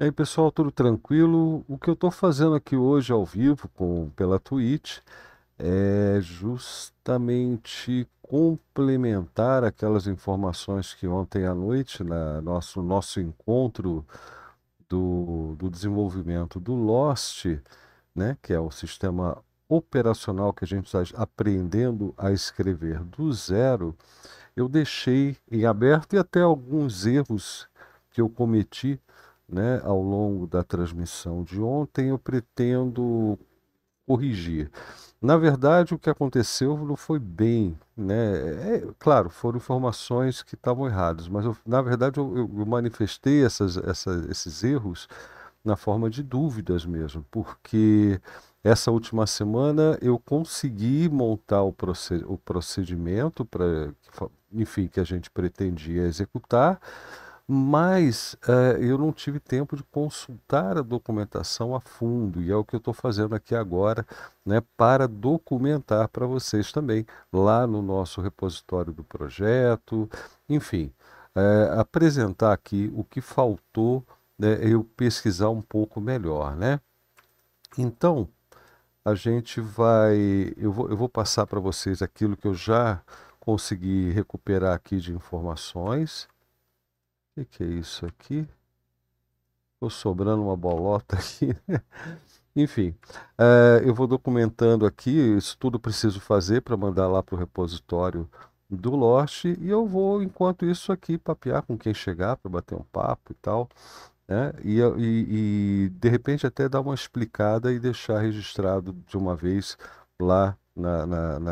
E aí, pessoal, tudo tranquilo? O que eu estou fazendo aqui hoje ao vivo com, pela Twitch é justamente complementar aquelas informações que ontem à noite, na nosso nosso encontro do, do desenvolvimento do Lost, né, que é o sistema operacional que a gente está aprendendo a escrever do zero, eu deixei em aberto e até alguns erros que eu cometi né, ao longo da transmissão de ontem, eu pretendo corrigir. Na verdade, o que aconteceu não foi bem, né? É, claro, foram informações que estavam erradas, mas eu, na verdade eu, eu manifestei essas, essa, esses erros na forma de dúvidas mesmo, porque essa última semana eu consegui montar o, proced o procedimento para, enfim, que a gente pretendia executar mas eh, eu não tive tempo de consultar a documentação a fundo, e é o que eu estou fazendo aqui agora né, para documentar para vocês também, lá no nosso repositório do projeto, enfim, eh, apresentar aqui o que faltou né, eu pesquisar um pouco melhor. Né? Então, a gente vai. Eu vou, eu vou passar para vocês aquilo que eu já consegui recuperar aqui de informações que, que é isso aqui? Estou sobrando uma bolota aqui. Enfim, eh, eu vou documentando aqui, isso tudo preciso fazer para mandar lá para o repositório do Lost e eu vou, enquanto isso, aqui papear com quem chegar para bater um papo e tal. Né? E, e, e, de repente até dar uma explicada e deixar registrado de uma vez lá na, na, na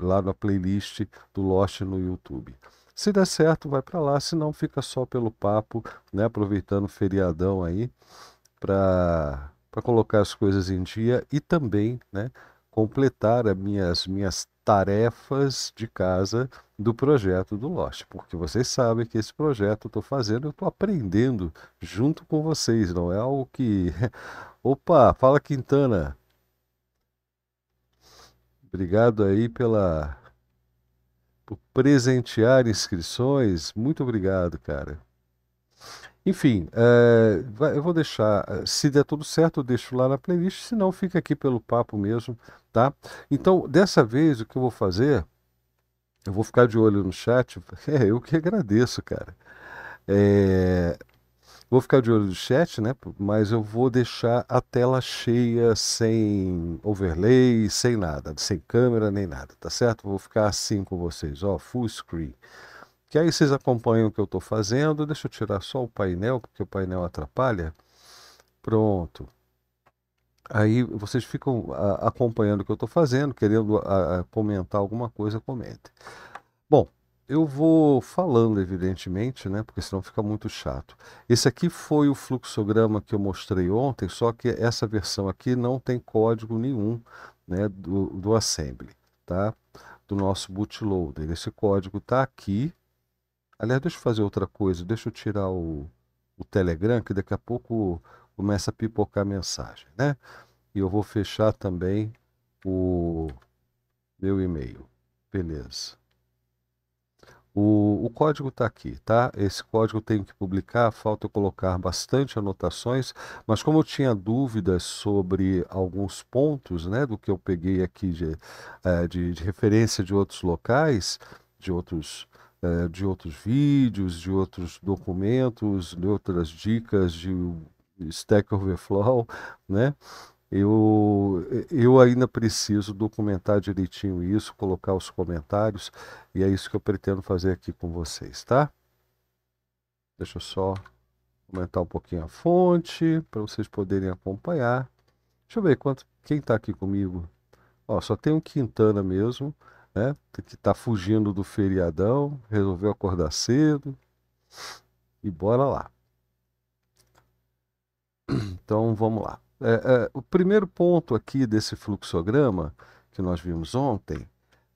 lá na playlist do Lost no YouTube. Se der certo, vai para lá, se não fica só pelo papo, né, aproveitando o feriadão aí para colocar as coisas em dia e também, né, completar as minhas minhas tarefas de casa do projeto do Lost, porque vocês sabem que esse projeto eu estou fazendo, eu estou aprendendo junto com vocês, não é algo que. Opa, fala Quintana! Obrigado aí pela presentear inscrições. Muito obrigado, cara. Enfim, é, eu vou deixar. Eh, se der tudo certo, eu deixo lá na playlist. Se não, fica aqui pelo papo mesmo, tá? Então, dessa vez, o que eu vou fazer. Eu vou ficar de olho no chat. É, eu que agradeço, cara. É, Vou ficar de olho no chat, né? Mas eu vou deixar a tela cheia, sem overlay, sem nada, sem câmera nem nada, tá certo? Vou ficar assim com vocês, ó, full screen. Que aí vocês acompanham o que eu estou fazendo. Deixa eu tirar só o painel, porque o painel atrapalha. Pronto. Aí vocês ficam acompanhando o que eu estou fazendo, querendo comentar alguma coisa, comentem. Bom, eu vou falando, evidentemente, né? Porque senão fica muito chato. Esse aqui foi o fluxograma que eu mostrei ontem, só que essa versão aqui não tem código nenhum, né? Do, do assembly, tá? Do nosso bootloader. Esse código está aqui. Aliás, deixa eu fazer outra coisa. Deixa eu tirar o, o Telegram, que daqui a pouco começa a pipocar mensagem, né? E eu vou fechar também o meu e-mail. Beleza. O, o código está aqui, tá? Esse código tenho que publicar, falta eu colocar bastante anotações, mas como eu tinha dúvidas sobre alguns pontos, né, do que eu peguei aqui de, é, de, de referência de outros locais, de outros é, de outros vídeos, de outros documentos, de outras dicas de Stack Overflow, né? Eu, eu ainda preciso documentar direitinho isso, colocar os comentários, e é isso que eu pretendo fazer aqui com vocês, tá? Deixa eu só aumentar um pouquinho a fonte para vocês poderem acompanhar. Deixa eu ver quanto, quem está aqui comigo. Ó, só tem o um Quintana mesmo, né? Que está fugindo do feriadão, resolveu acordar cedo. E bora lá. Então vamos lá. É, é, o primeiro ponto aqui desse fluxograma que nós vimos ontem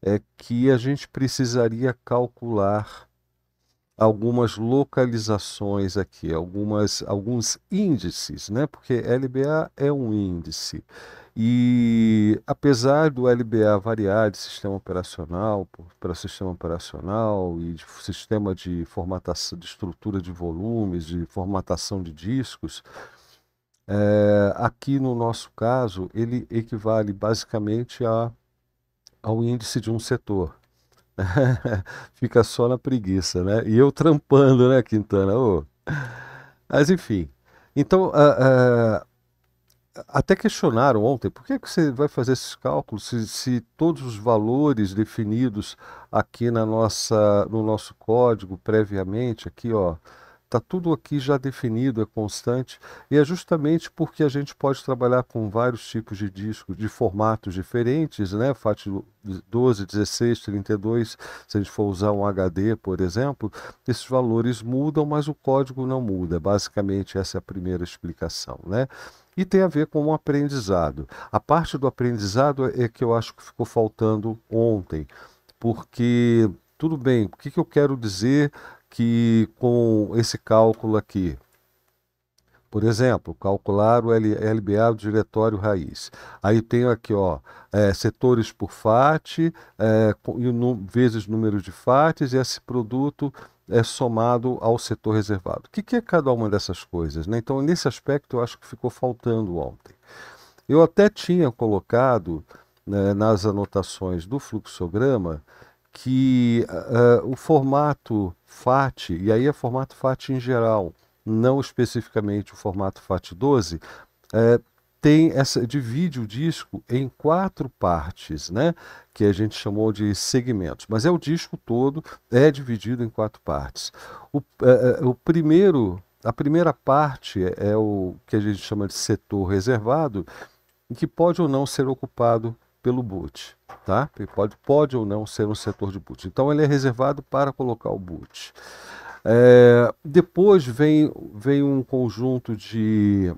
é que a gente precisaria calcular algumas localizações aqui, algumas, alguns índices, né? porque LBA é um índice. E apesar do LBA variar de sistema operacional para sistema operacional e de sistema de formatação de estrutura de volumes, de formatação de discos, é, aqui no nosso caso, ele equivale basicamente a, ao índice de um setor. Fica só na preguiça, né? E eu trampando, né, Quintana? Oh. Mas enfim. Então, uh, uh, até questionaram ontem, por que, que você vai fazer esses cálculos se, se, todos os valores definidos aqui na nossa, no nosso código previamente, aqui ó, Está tudo aqui já definido, é constante, e é justamente porque a gente pode trabalhar com vários tipos de discos, de formatos diferentes, né? FAT 12, 16, 32, se a gente for usar um HD, por exemplo, esses valores mudam, mas o código não muda. Basicamente, essa é a primeira explicação, né? E tem a ver com o aprendizado. A parte do aprendizado é que eu acho que ficou faltando ontem, porque tudo bem, o que, que eu quero dizer que com esse cálculo aqui, por exemplo, calcular o LBA do diretório raiz. Aí tenho aqui, ó, é, setores por FAT, é, vezes número de FATs, e esse produto é somado ao setor reservado. O que, que é cada uma dessas coisas? Né? Então, nesse aspecto, eu acho que ficou faltando ontem. Eu até tinha colocado né, nas anotações do fluxograma que uh, o formato FAT, e aí é formato FAT em geral, não especificamente o formato FAT 12, uh, eh, tem essa divide o disco em quatro partes, né? Que a gente chamou de segmentos, mas é o disco todo é dividido em quatro partes. O, uh, o primeiro, a primeira parte é, é o que a gente chama de setor reservado, que pode ou não ser ocupado pelo boot, tá? Pode, pode ou não ser um setor de boot. Então ele é reservado para colocar o boot. É, depois vem, vem um conjunto de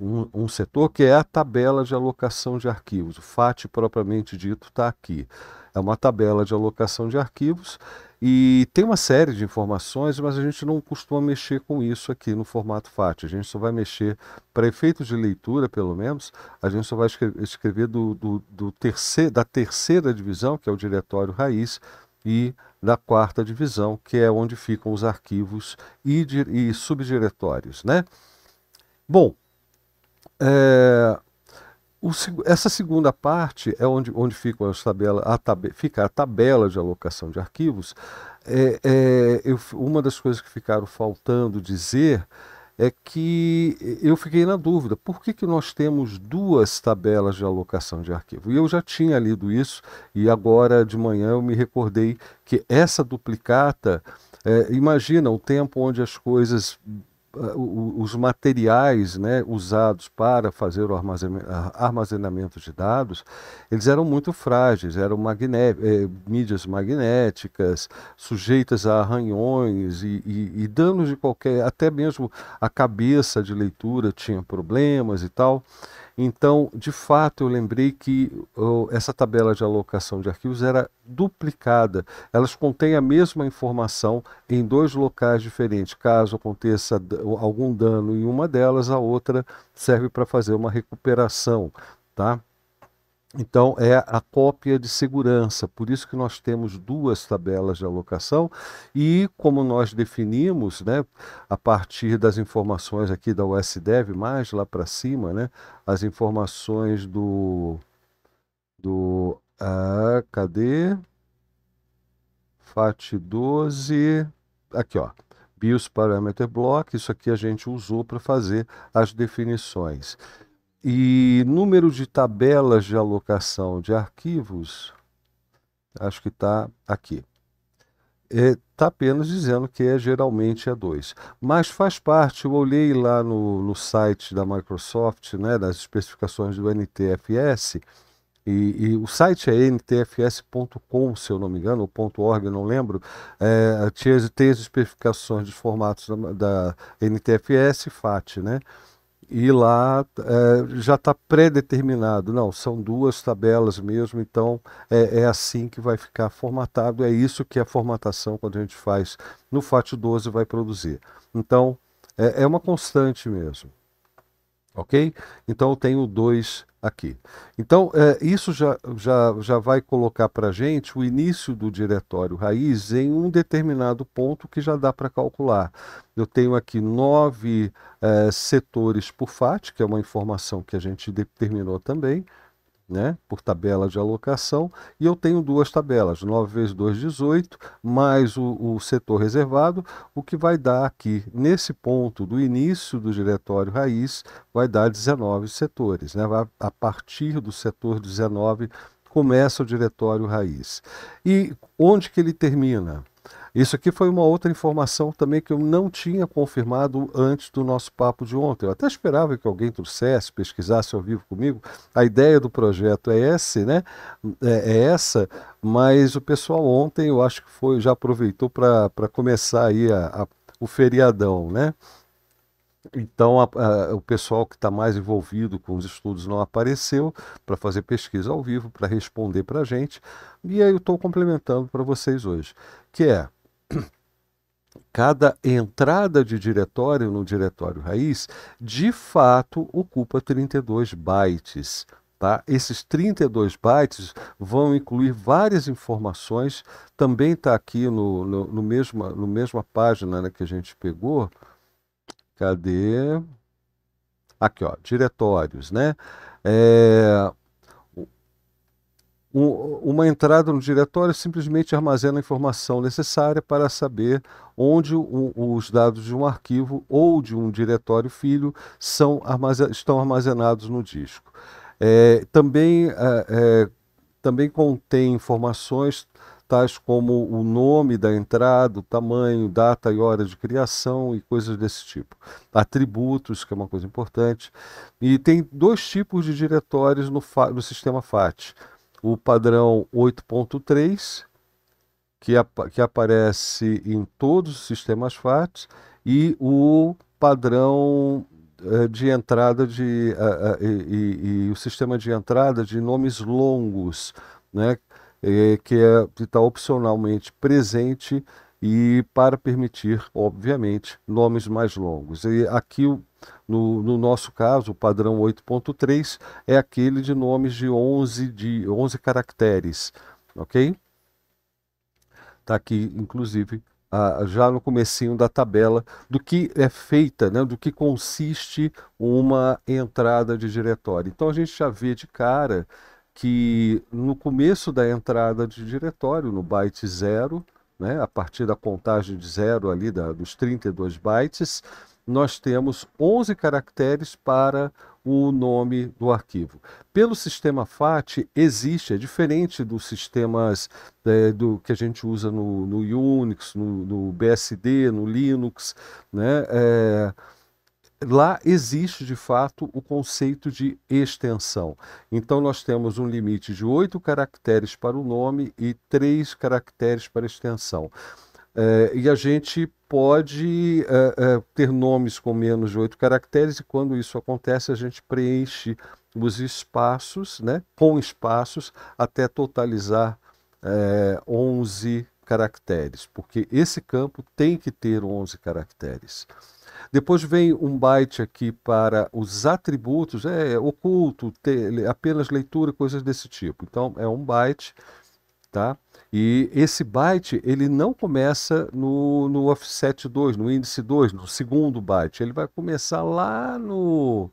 um, um, setor que é a tabela de alocação de arquivos. O FAT propriamente dito está aqui. É uma tabela de alocação de arquivos e tem uma série de informações, mas a gente não costuma mexer com isso aqui no formato FAT. A gente só vai mexer, para efeitos de leitura, pelo menos, a gente só vai escrever do, do, do terceiro, da terceira divisão, que é o diretório raiz, e da quarta divisão, que é onde ficam os arquivos e, e subdiretórios. Né? Bom, é, o, essa segunda parte é onde, onde fica a tabela, a tab, fica a tabela de alocação de arquivos. É, é, eu, uma das coisas que ficaram faltando dizer é que eu fiquei na dúvida, por que, que nós temos duas tabelas de alocação de arquivo? E eu já tinha lido isso, e agora de manhã eu me recordei que essa duplicata, é, imagina o tempo onde as coisas ah, os materiais né, usados para fazer o ah, armazenamento de dados, eles eram muito frágeis, eram magné eh, mídias magnéticas, sujeitas a arranhões e, e, e danos de qualquer, até mesmo a cabeça de leitura tinha problemas e tal. Então, de fato, eu lembrei que oh, essa tabela de alocação de arquivos era duplicada. Elas contêm a mesma informação em dois locais diferentes. Caso aconteça algum dano em uma delas, a outra serve para fazer uma recuperação, tá? Então, é a cópia de segurança. Por isso que nós temos duas tabelas de alocação e, como nós definimos, né, a partir das informações aqui da USDev, mais lá para cima, né, as informações do... do ah, cadê? FAT 12, aqui ó, BIOS Parameter Block, isso aqui a gente usou para fazer as definições. E número de tabelas de alocação de arquivos, acho que está aqui. Está é, tá apenas dizendo que é geralmente é 2. Mas faz parte, eu olhei lá no, no site da Microsoft, né, das especificações do NTFS, e, e, o site é ntfs.com, se eu não me engano, ou .org, não lembro, é, tem as especificações dos formatos da, da NTFS e FAT, né? e lá é, já está predeterminado. Não, são duas tabelas mesmo, então é, é, assim que vai ficar formatado. É isso que a formatação, quando a gente faz no FAT12, vai produzir. Então, é, é uma constante mesmo. Ok? Então eu tenho dois aqui. Então, é, isso já, já, já vai colocar para a gente o início do diretório raiz em um determinado ponto que já dá para calcular. Eu tenho aqui nove é, setores por FAT, que é uma informação que a gente determinou também né, por tabela de alocação, e eu tenho duas tabelas, 9 vezes 2, 18, mais o, o, setor reservado, o que vai dar aqui, nesse ponto do início do diretório raiz, vai dar 19 setores. Né, vai, a partir do setor 19 começa o diretório raiz. E onde que ele termina? Isso aqui foi uma outra informação também que eu não tinha confirmado antes do nosso papo de ontem. Eu até esperava que alguém trouxesse, pesquisasse ao vivo comigo. A ideia do projeto é essa, né? É, é, essa, mas o pessoal ontem eu acho que foi já aproveitou para começar aí a, a, o feriadão, né? Então, a, a, o pessoal que está mais envolvido com os estudos não apareceu para fazer pesquisa ao vivo, para responder para a gente. E aí eu estou complementando para vocês hoje, que é cada entrada de diretório no diretório raiz, de fato, ocupa 32 bytes. Tá? Esses 32 bytes vão incluir várias informações, também está aqui no, no, no, mesma, no mesma página né, que a gente pegou. Cadê? Aqui, ó, diretórios, né? É, um, uma entrada no diretório simplesmente armazena a informação necessária para saber onde o, os dados de um arquivo ou de um diretório filho são armazen estão armazenados no disco. É, também, é, é, também contém informações tais como o nome da entrada, o tamanho, data e hora de criação e coisas desse tipo. Atributos, que é uma coisa importante. E tem dois tipos de diretórios no, no sistema FAT o padrão 8.3, que, ap que aparece em todos os sistemas FATS, e o padrão uh, de entrada de, uh, uh, e, e, e, o sistema de entrada de nomes longos, né? que é, está opcionalmente presente e para permitir, obviamente, nomes mais longos. E aqui, no, no nosso caso, o padrão 8.3 é aquele de nomes de 11, de 11 caracteres, ok? Está aqui, inclusive, já no comecinho da tabela do que é feita, né, do que consiste uma entrada de diretório. Então a gente já vê de cara que no começo da entrada de diretório, no byte zero, né, a partir da contagem de zero ali da, dos 32 bytes, nós temos 11 caracteres para o nome do arquivo. Pelo sistema FAT existe, é diferente dos sistemas é, do que a gente usa no, no Unix, no, no, BSD, no Linux, né? É, lá existe de fato o conceito de extensão. Então nós temos um limite de oito caracteres para o nome e três caracteres para a extensão. Eh, e a gente pode eh, eh, ter nomes com menos de oito caracteres, e quando isso acontece, a gente preenche os espaços, né, com espaços, até totalizar é, 11 caracteres, porque esse campo tem que ter 11 caracteres. Depois vem um byte aqui para os atributos, é, é oculto, apenas leitura, coisas desse tipo. Então é um byte, tá? E esse byte ele não começa no, no offset 2, no índice 2, no segundo byte. Ele vai começar lá no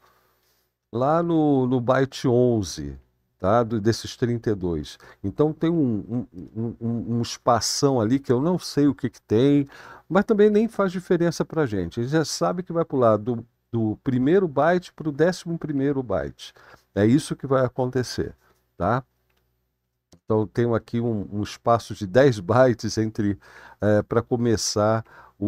lá no, no byte 11, tá? desses 32. Então tem um, um, um, um espação ali que eu não sei o que, que tem, mas também nem faz diferença para a gente. Ele já sabe que vai pular do, do primeiro byte para o décimo primeiro byte. É isso que vai acontecer, tá? Então eu tenho aqui um, um espaço de 10 bytes entre é, para começar o,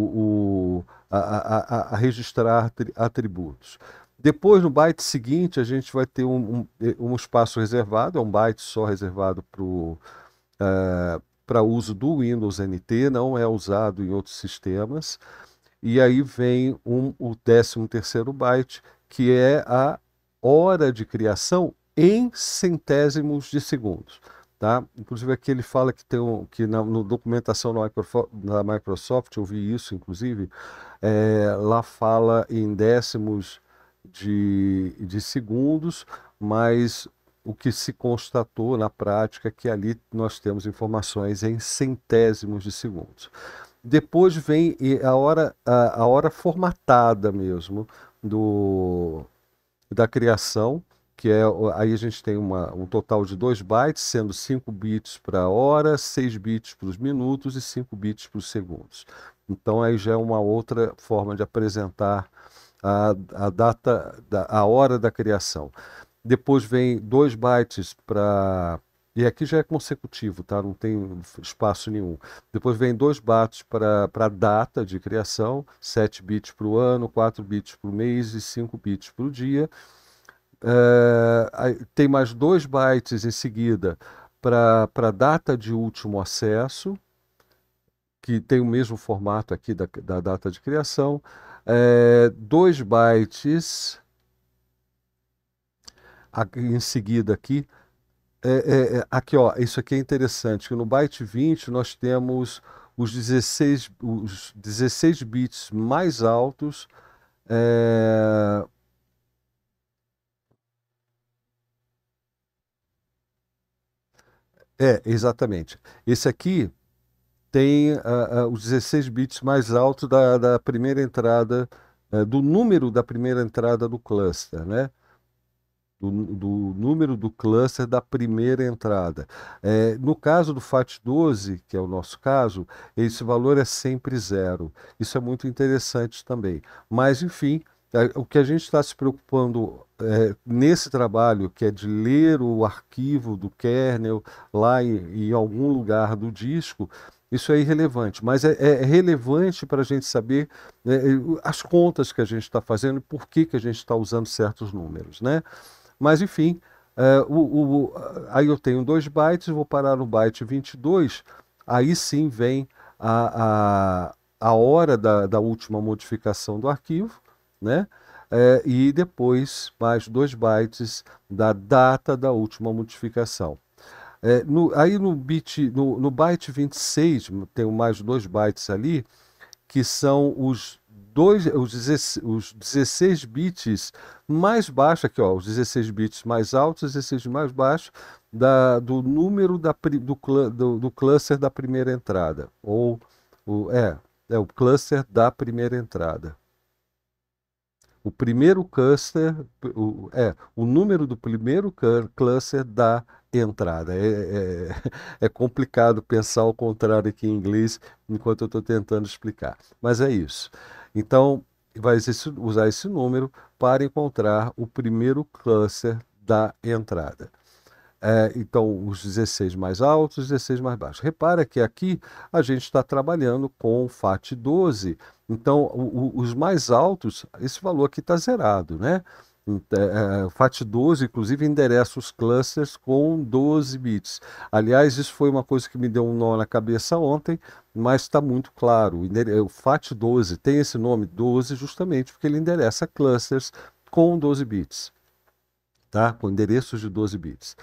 o a, a, a, registrar atributos. Depois, no byte seguinte, a gente vai ter um, um, eh, um espaço reservado, é um byte só reservado para uh, para uso do Windows NT, não é usado em outros sistemas. E aí vem um, o 13 terceiro byte, que é a hora de criação em centésimos de segundos. Tá? Inclusive aqui ele fala que tem um, que na no documentação da Microsoft, eu vi isso inclusive, é, lá fala em décimos de, de segundos, mas o que se constatou na prática é que ali nós temos informações em centésimos de segundos. Depois vem a hora, a, a hora formatada mesmo do, da criação, que é aí a gente tem uma, um total de 2 bytes, sendo 5 bits para a hora, 6 bits para os minutos e 5 bits para os segundos. Então aí já é uma outra forma de apresentar a, a data, da, a hora da criação. Depois vem dois bytes para. E aqui já é consecutivo, tá? não tem espaço nenhum. Depois vem dois bytes para a data de criação, 7 bits para o ano, 4 bits para o mês e 5 bits para o dia. Eh, tem mais dois bytes em seguida para a data de último acesso, que tem o mesmo formato aqui da, da data de criação é, dois bytes, aqui, em seguida aqui, é, é, é, aqui ó, isso aqui é interessante, que no byte 20 nós temos os 16, os 16 bits mais altos é, É, exatamente. Esse aqui tem uh, uh, os 16 bits mais altos da, da primeira entrada, uh, do número da primeira entrada do cluster, né? Do, do número do cluster da primeira entrada. É, no caso do FAT12, que é o nosso caso, esse valor é sempre zero. Isso é muito interessante também. Mas, enfim, é, o que a gente está se preocupando é, nesse trabalho, que é de ler o arquivo do kernel lá em, em algum lugar do disco, isso é irrelevante, mas é, é, é relevante para a gente saber né, as contas que a gente está fazendo e por que, que a gente está usando certos números. Né? Mas, enfim, é, o, o, aí eu tenho dois bytes, vou parar no byte 22, aí sim vem a, a, a hora da, da última modificação do arquivo, né? É, e depois mais dois bytes da data da última modificação. É, no, aí no bit, no, no byte 26, tem mais dois bytes ali, que são os dois, os, 16, os 16 bits mais baixos, aqui ó, os 16 bits mais altos, 16 mais baixos, da, do número da, do, do, do cluster da primeira entrada, ou o, é, é o cluster da primeira entrada. O primeiro cluster, o, é, o número do primeiro cluster da entrada. É, é, é complicado pensar o contrário aqui em inglês enquanto eu estou tentando explicar. Mas é isso. Então, vai usar esse número para encontrar o primeiro cluster da entrada. É, então, os 16 mais altos, os 16 mais baixos. Repara que aqui a gente está trabalhando com FAT 12. Então, o, o, os mais altos, esse valor aqui está zerado, né? Então, é, é, FAT12, inclusive, endereça os clusters com 12 bits. Aliás, isso foi uma coisa que me deu um nó na cabeça ontem, mas está muito claro. O FAT12 tem esse nome 12 justamente porque ele endereça clusters com 12 bits, tá? com endereços de 12 bits.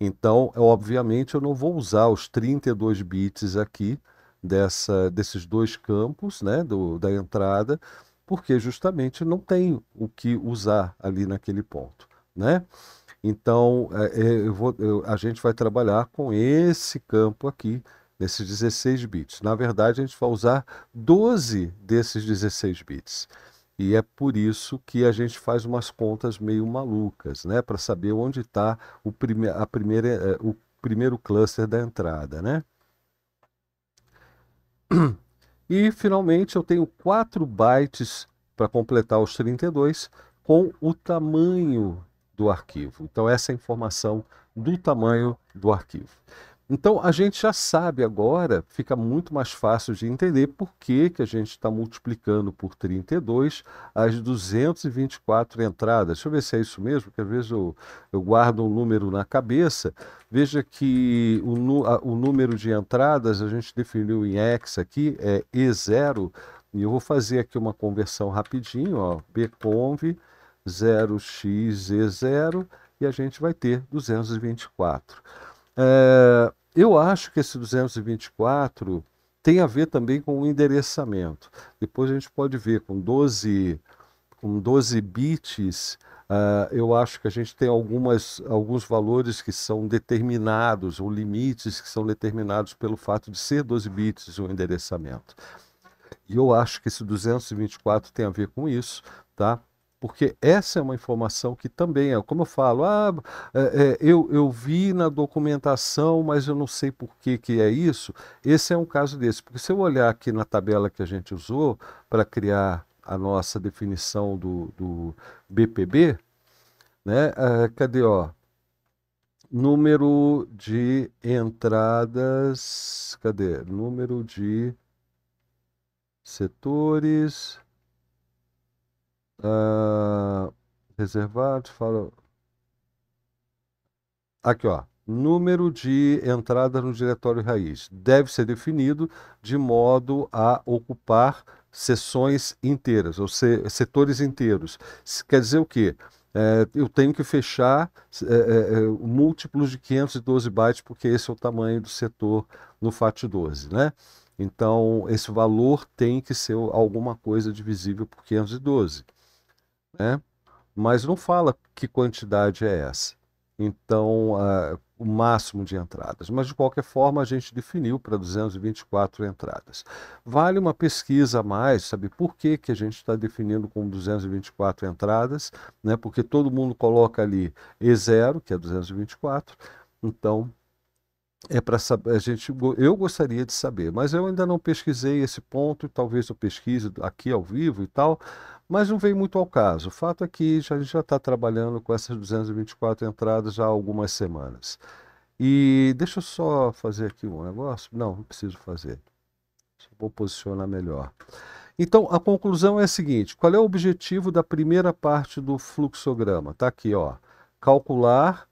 Então, é, obviamente, eu não vou usar os 32 bits aqui dessa, desses dois campos né? Do, da entrada, porque justamente não tem o que usar ali naquele ponto, né? Então, é, é, eu vou, eu, a gente vai trabalhar com esse campo aqui, nesses 16 bits. Na verdade, a gente vai usar 12 desses 16 bits. E é por isso que a gente faz umas contas meio malucas, né? Para saber onde está o, prime é, o primeiro cluster da entrada, né? E finalmente eu tenho 4 bytes para completar os 32 com o tamanho do arquivo. Então essa é a informação do tamanho do arquivo. Então a gente já sabe agora, fica muito mais fácil de entender por que, que a gente está multiplicando por 32 as 224 entradas. Deixa eu ver se é isso mesmo, que às vezes eu, eu guardo um número na cabeça. Veja que o, o número de entradas a gente definiu em X aqui, é E0, e eu vou fazer aqui uma conversão rapidinho, ó, bconv 0x E0, e a gente vai ter 224. É, eu acho que esse 224 tem a ver também com o endereçamento. Depois a gente pode ver com 12, com 12 bits. Uh, eu acho que a gente tem algumas, alguns valores que são determinados, ou limites que são determinados pelo fato de ser 12 bits o endereçamento. E eu acho que esse 224 tem a ver com isso, tá? porque essa é uma informação que também é, como eu falo, ah, é, é, eu, eu vi na documentação, mas eu não sei por que, que é isso. Esse é um caso desse, porque se eu olhar aqui na tabela que a gente usou para criar a nossa definição do, do BPB, né, ah, cadê, ó, número de entradas, cadê, número de setores Uh, reservados, Aqui, ó. Número de entradas no diretório raiz deve ser definido de modo a ocupar sessões inteiras, ou se, setores inteiros. Quer dizer o quê? É, eu tenho que fechar é, é, é múltiplos de 512 bytes, porque esse é o tamanho do setor no FAT12, né? Então, esse valor tem que ser alguma coisa divisível por 512 né? mas não fala que quantidade é essa. Então, uh, o máximo de entradas. Mas, de qualquer forma, a gente definiu para 224 entradas. Vale uma pesquisa a mais, sabe por que, que a gente está definindo com 224 entradas? Né? Porque todo mundo coloca ali E0, que é 224. Então, é para saber, a gente, eu gostaria de saber, mas eu ainda não pesquisei esse ponto, talvez eu pesquise aqui ao vivo e tal, mas não veio muito ao caso. O fato é que já, a gente já está trabalhando com essas 224 entradas já há algumas semanas. E deixa eu só fazer aqui um negócio. Não, não preciso fazer. Só vou posicionar melhor. Então, a conclusão é a seguinte: qual é o objetivo da primeira parte do fluxograma? Está aqui, ó. Calcular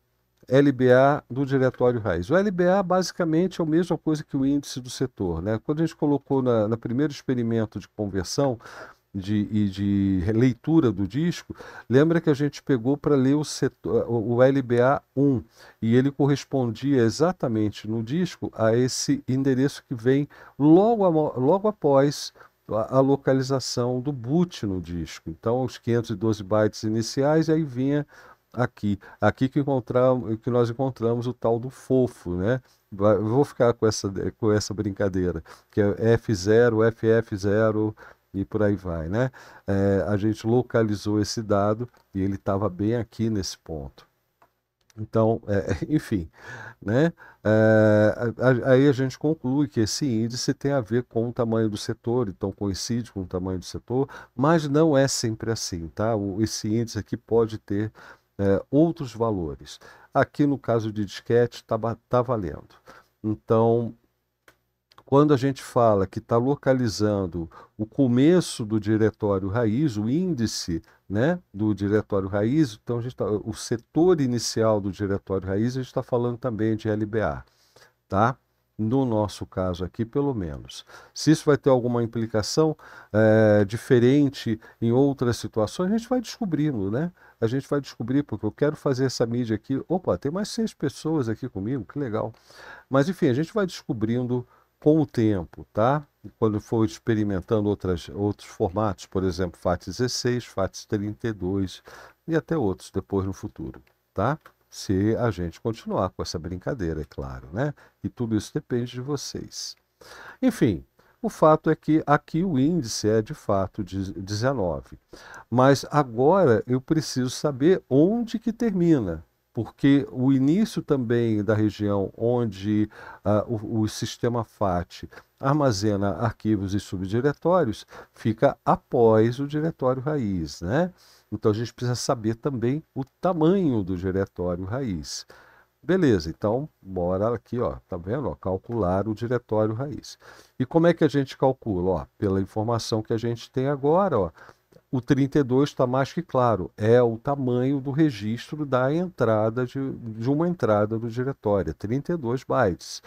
LBA do Diretório Raiz. O LBA basicamente é a mesma coisa que o índice do setor. Né? Quando a gente colocou na, na primeiro experimento de conversão de, e de leitura do disco, lembra que a gente pegou para ler o, setor, o LBA 1 e ele correspondia exatamente no disco a esse endereço que vem logo, a, logo após a localização do boot no disco. Então, os 512 bytes iniciais, aí vinha aqui. Aqui que, encontramos, que nós encontramos o tal do fofo, né? Vou ficar com essa, com essa brincadeira, que é F0, FF0 e por aí vai, né? É, a gente localizou esse dado e ele estava bem aqui nesse ponto. Então, é, enfim, né? É, aí a gente conclui que esse índice tem a ver com o tamanho do setor, então coincide com o tamanho do setor, mas não é sempre assim, tá? Esse índice aqui pode ter é, outros valores. Aqui no caso de disquete está tá valendo. Então, quando a gente fala que está localizando o começo do diretório raiz, o índice né, do diretório raiz, então a gente tá, o setor inicial do diretório raiz, a gente está falando também de LBA. Tá? no nosso caso aqui, pelo menos. Se isso vai ter alguma implicação é, diferente em outras situações, a gente vai descobrindo, né? A gente vai descobrir, porque eu quero fazer essa mídia aqui. Opa, tem mais seis pessoas aqui comigo, que legal. Mas enfim, a gente vai descobrindo com o tempo, tá? Quando for experimentando outras, outros formatos, por exemplo, FAT 16, FAT 32 e até outros depois no futuro, tá? se a gente continuar com essa brincadeira, é claro, né? E tudo isso depende de vocês. Enfim, o fato é que aqui o índice é de fato de 19. Mas agora eu preciso saber onde que termina, porque o início também da região onde uh, o, o, sistema FAT armazena arquivos e subdiretórios fica após o diretório raiz, né? Então a gente precisa saber também o tamanho do diretório raiz. Beleza, então bora aqui, ó, tá vendo? Ó, calcular o diretório raiz. E como é que a gente calcula? Ó, pela informação que a gente tem agora, ó, o 32 está mais que claro, é o tamanho do registro da entrada de, de uma entrada do diretório, 32 bytes.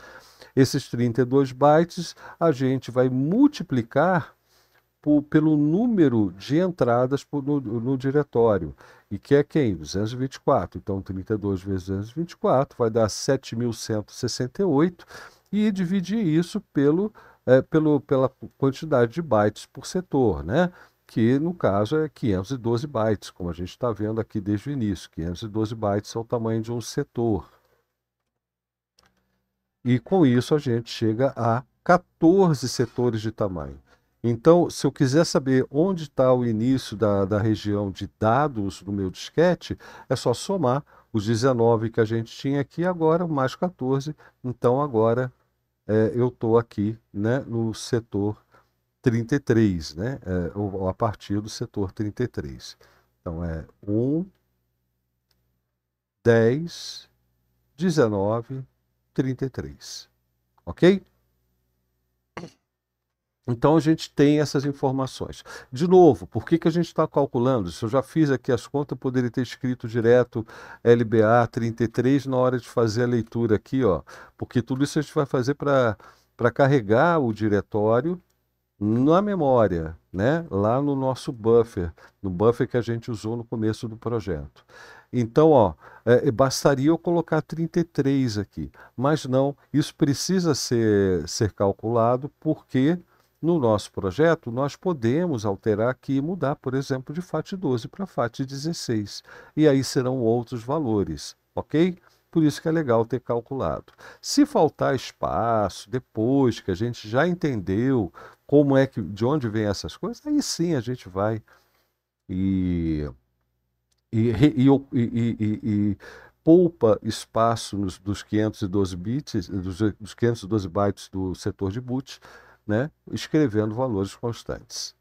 Esses 32 bytes a gente vai multiplicar por, pelo número de entradas por, no, no, diretório. E que é quem? 224. Então, 32 vezes 224 vai dar 7.168 e dividir isso pelo, é, pelo, pela quantidade de bytes por setor, né? que no caso é 512 bytes, como a gente está vendo aqui desde o início. 512 bytes é o tamanho de um setor. E com isso a gente chega a 14 setores de tamanho. Então, se eu quiser saber onde está o início da, da região de dados do meu disquete, é só somar os 19 que a gente tinha aqui, agora mais 14. Então, agora é, eu estou aqui né, no setor 33, né, é, ou, a partir do setor 33. Então, é 1, 10, 19, 33. Ok? Então a gente tem essas informações. De novo, por que, que a gente está calculando? Se eu já fiz aqui as contas, eu poderia ter escrito direto LBA 33 na hora de fazer a leitura aqui, ó, porque tudo isso a gente vai fazer para carregar o diretório na memória, né? lá no nosso buffer, no buffer que a gente usou no começo do projeto. Então, ó, é, é bastaria eu colocar 33 aqui, mas não, isso precisa ser, ser calculado porque no nosso projeto, nós podemos alterar aqui e mudar, por exemplo, de FAT 12 para FAT 16. E aí serão outros valores, ok? Por isso que é legal ter calculado. Se faltar espaço, depois que a gente já entendeu como é que, de onde vem essas coisas, aí sim a gente vai e, e, e, e, e poupa espaço nos, dos 512 bits, dos, dos 512 bytes do setor de boot né, escrevendo valores constantes.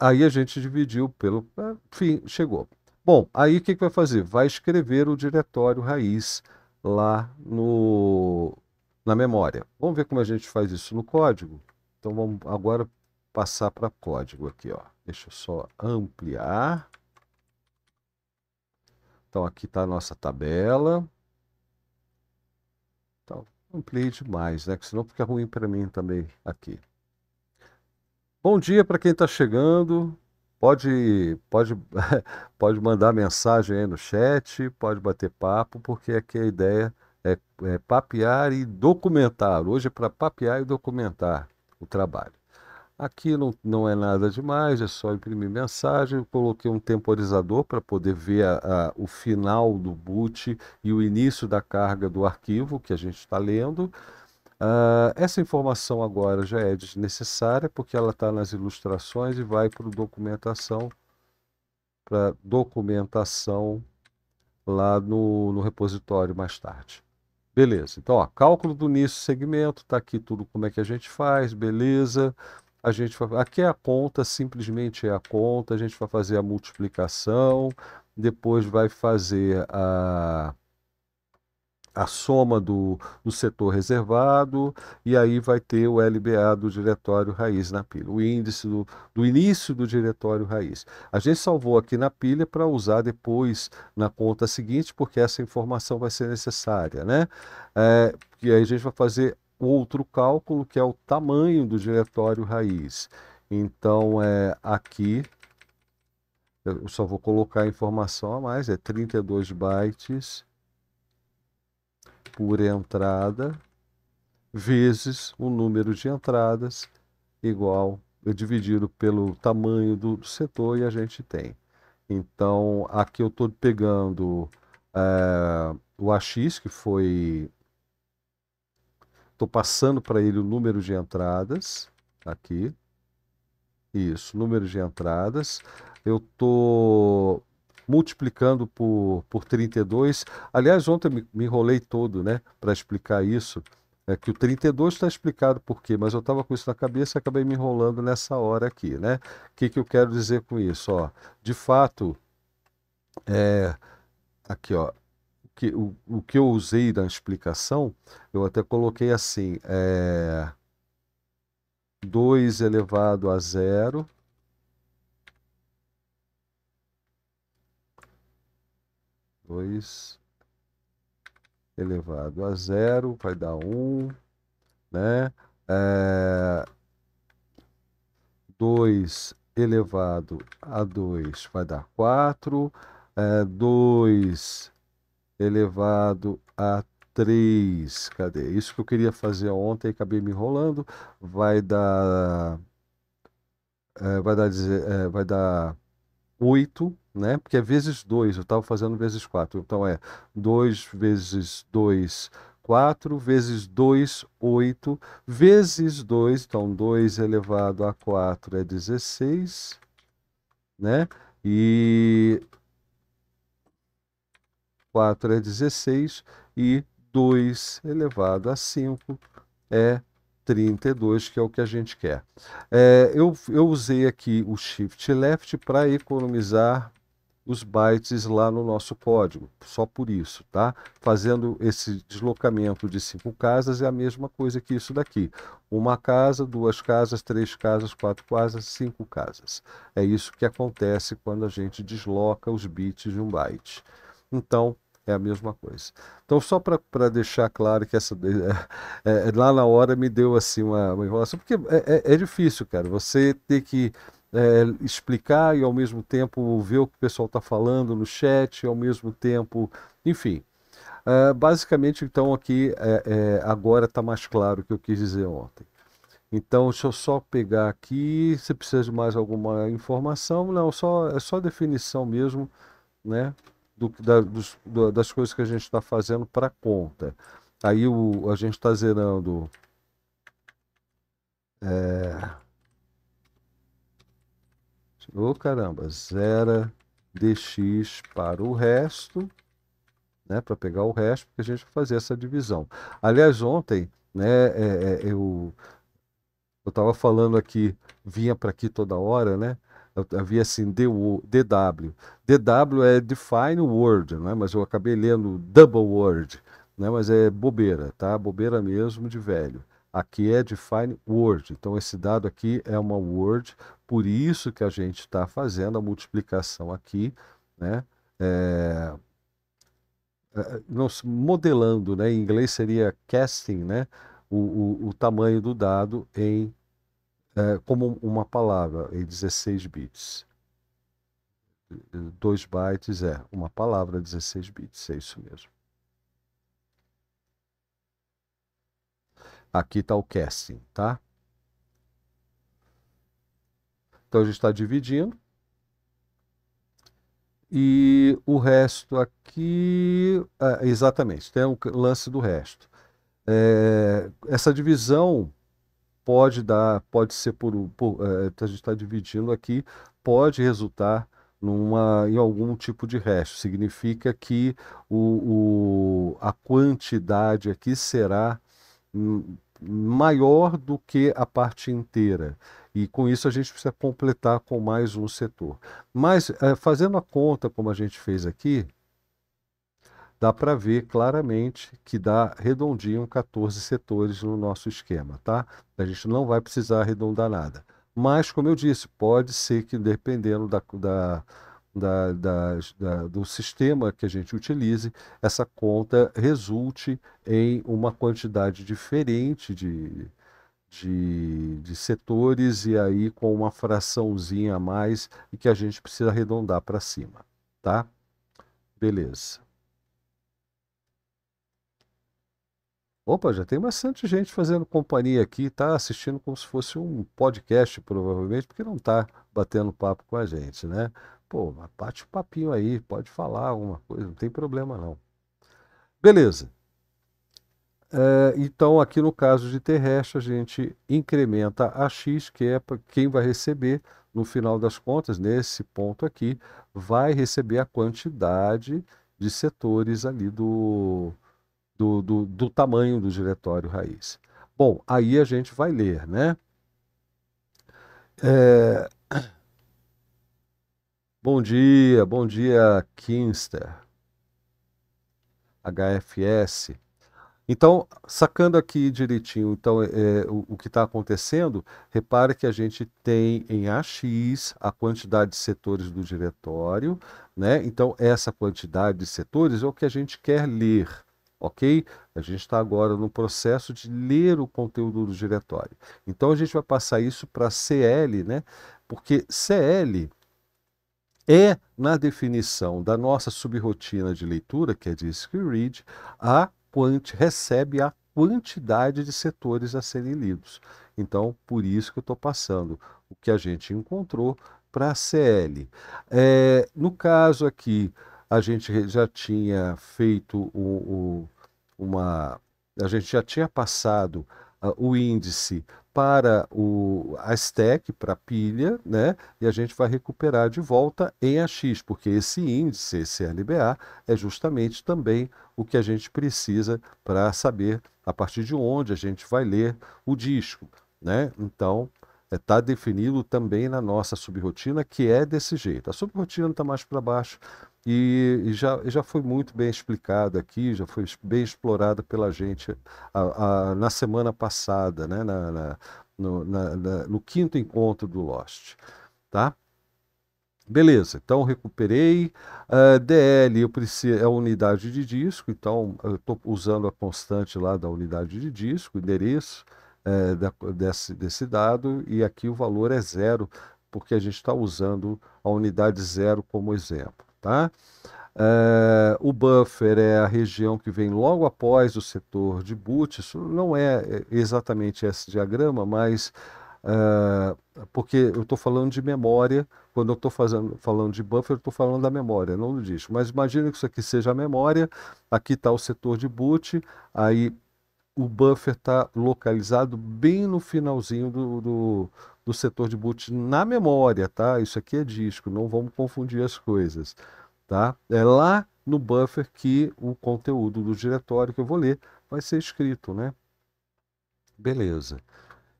Aí a gente dividiu pelo. Ah, enfim, chegou. Bom, aí o que, que vai fazer? Vai escrever o diretório raiz lá no, na memória. Vamos ver como a gente faz isso no código? Então vamos agora passar para código aqui, ó. Deixa eu só ampliar. Então aqui está a nossa tabela ampliei demais, né? Que senão fica ruim para mim também aqui. Bom dia para quem está chegando. Pode, pode, pode mandar mensagem aí no chat, pode bater papo, porque aqui a ideia é, é papear e documentar. Hoje é para papear e documentar o trabalho. Aqui não, não é nada demais, é só imprimir mensagem. Eu coloquei um temporizador para poder ver a, a, o final do boot e o início da carga do arquivo que a gente está lendo. Uh, essa informação agora já é desnecessária porque ela está nas ilustrações e vai para documentação, para documentação lá no, no repositório mais tarde. Beleza, então ó, cálculo do início segmento, está aqui tudo como é que a gente faz, beleza a gente vai, aqui é a conta, simplesmente é a conta, a gente vai fazer a multiplicação, depois vai fazer a, a soma do, do setor reservado e aí vai ter o LBA do diretório raiz na pilha, o índice do, do início do diretório raiz. A gente salvou aqui na pilha para usar depois na conta seguinte, porque essa informação vai ser necessária, né? É, e aí a gente vai fazer outro cálculo, que é o tamanho do diretório raiz. Então, é, aqui, eu só vou colocar a informação a mais, é 32 bytes por entrada, vezes o número de entradas, igual, dividido pelo tamanho do, do setor, e a gente tem. Então, aqui eu estou pegando é, o AX, que foi Estou passando para ele o número de entradas, aqui. Isso, número de entradas. Eu estou multiplicando por, por 32. Aliás, ontem me, me enrolei todo né, para explicar isso. É que o 32 está explicado por quê, mas eu estava com isso na cabeça e acabei me enrolando nessa hora aqui. né? O que, que eu quero dizer com isso? Ó, de fato, é, aqui, ó, que, o, o que eu usei na explicação, eu até coloquei assim, é, 2 elevado a zero dois elevado a zero vai dar um, né? É, 2 elevado a 2 vai dar 4, é, 2 elevado a 3. Cadê? Isso que eu queria fazer ontem, acabei me enrolando. Vai dar. É, vai dar, é, vai dar 8, né? Porque é vezes 2, eu estava fazendo vezes 4. Então é 2 vezes 2, 4, vezes 2, 8, vezes 2, então 2 elevado a 4 é 16, né? E 4 é 16 e 2 elevado a 5 é 32, que é o que a gente quer. É, eu, eu usei aqui o Shift Left para economizar os bytes lá no nosso código, só por isso, tá? Fazendo esse deslocamento de cinco casas é a mesma coisa que isso daqui. Uma casa, duas casas, três casas, quatro casas, cinco casas. É isso que acontece quando a gente desloca os bits de um byte. Então, é a mesma coisa. Então, só para deixar claro que essa é, é, lá na hora me deu assim uma, uma enrolação, porque é, é, é difícil, cara, você ter que é, explicar e ao mesmo tempo ver o que o pessoal está falando no chat, e ao mesmo tempo, enfim. Ah, basicamente, então, aqui é, agora está mais claro o que eu quis dizer ontem. Então, deixa eu só pegar aqui. Se precisa de mais alguma informação, não, só, é só definição mesmo, né? do, da, dos, das coisas que a gente está fazendo para conta. Aí o, a gente está zerando. É... Ô oh, caramba, zera dx para o resto, né, para pegar o resto, porque a gente vai fazer essa divisão. Aliás, ontem, né, é, é, eu eu estava falando aqui, vinha para aqui toda hora, né? havia assim DW. DW é Define Word, né? mas eu acabei lendo Double Word, né? mas é bobeira, tá? Bobeira mesmo de velho. Aqui é Define Word, então esse dado aqui é uma Word, por isso que a gente está fazendo a multiplicação aqui, né? É, é modelando, né? em inglês seria casting, né? o, o, o tamanho do dado em é, como uma palavra em 16 bits. 2 bytes é uma palavra 16 bits, é isso mesmo. Aqui está o casting, tá? Então a gente está dividindo. E o resto aqui. Ah, exatamente, tem o um lance do resto. É, essa divisão pode dar, pode ser por, por é, a gente está dividindo aqui, pode resultar numa, em algum tipo de resto. Significa que o, o, a quantidade aqui será hum, maior do que a parte inteira. E com isso a gente precisa completar com mais um setor. Mas, é, fazendo a conta como a gente fez aqui, dá para ver claramente que dá redondinho 14 setores no nosso esquema, tá? A gente não vai precisar arredondar nada. Mas, como eu disse, pode ser que dependendo da, da, da, da, do sistema que a gente utilize, essa conta resulte em uma quantidade diferente de, de, de setores e aí com uma fraçãozinha a mais e que a gente precisa arredondar para cima, tá? Beleza. Opa, já tem bastante gente fazendo companhia aqui, tá assistindo como se fosse um podcast, provavelmente, porque não tá batendo papo com a gente, né? Pô, bate o um papinho aí, pode falar alguma coisa, não tem problema não. Beleza. É, então, aqui no caso de terrestre, a gente incrementa a X, que é quem vai receber, no final das contas, nesse ponto aqui, vai receber a quantidade de setores ali do, do, do, do tamanho do diretório raiz. Bom, aí a gente vai ler, né? É... Bom dia, bom dia, Kinster, HFS. Então, sacando aqui direitinho então, é, é o, o, que está acontecendo, repare que a gente tem em AX a quantidade de setores do diretório, né? Então, essa quantidade de setores é o que a gente quer ler ok? A gente está agora no processo de ler o conteúdo do diretório. Então a gente vai passar isso para CL, né? Porque CL é, na definição da nossa subrotina de leitura, que é de Skill Read, a quant recebe a quantidade de setores a serem lidos. Então, por isso que eu estou passando o que a gente encontrou para a CL. É, no caso aqui, a gente já tinha feito o, o, uma. A gente já tinha passado uh, o índice para o, a stack, para a pilha, né? e a gente vai recuperar de volta em AX, porque esse índice, esse LBA, é justamente também o que a gente precisa para saber a partir de onde a gente vai ler o disco. Né? Então, está é, definido também na nossa subrotina, que é desse jeito. A subrotina está mais para baixo e, e, já, já foi muito bem explicado aqui, já foi bem explorada pela gente a, a, na semana passada, né? Na, na, no, na, no quinto encontro do Lost. Tá? Beleza, então recuperei. Uh, ah, DL eu preciso, é a unidade de disco, então eu estou usando a constante lá da unidade de disco, endereço é, da, desse, desse dado, e aqui o valor é zero, porque a gente está usando a unidade zero como exemplo. Tá? É, o buffer é a região que vem logo após o setor de boot. Isso não é, é exatamente esse diagrama, mas é, porque eu estou falando de memória. Quando eu estou falando de buffer, eu estou falando da memória, não do disco. Mas imagina que isso aqui seja a memória. Aqui está o setor de boot. Aí o buffer está localizado bem no finalzinho do, do, do, setor de boot na memória, tá? Isso aqui é disco, não vamos confundir as coisas, tá? É lá no buffer que o conteúdo do diretório que eu vou ler vai ser escrito, né? Beleza.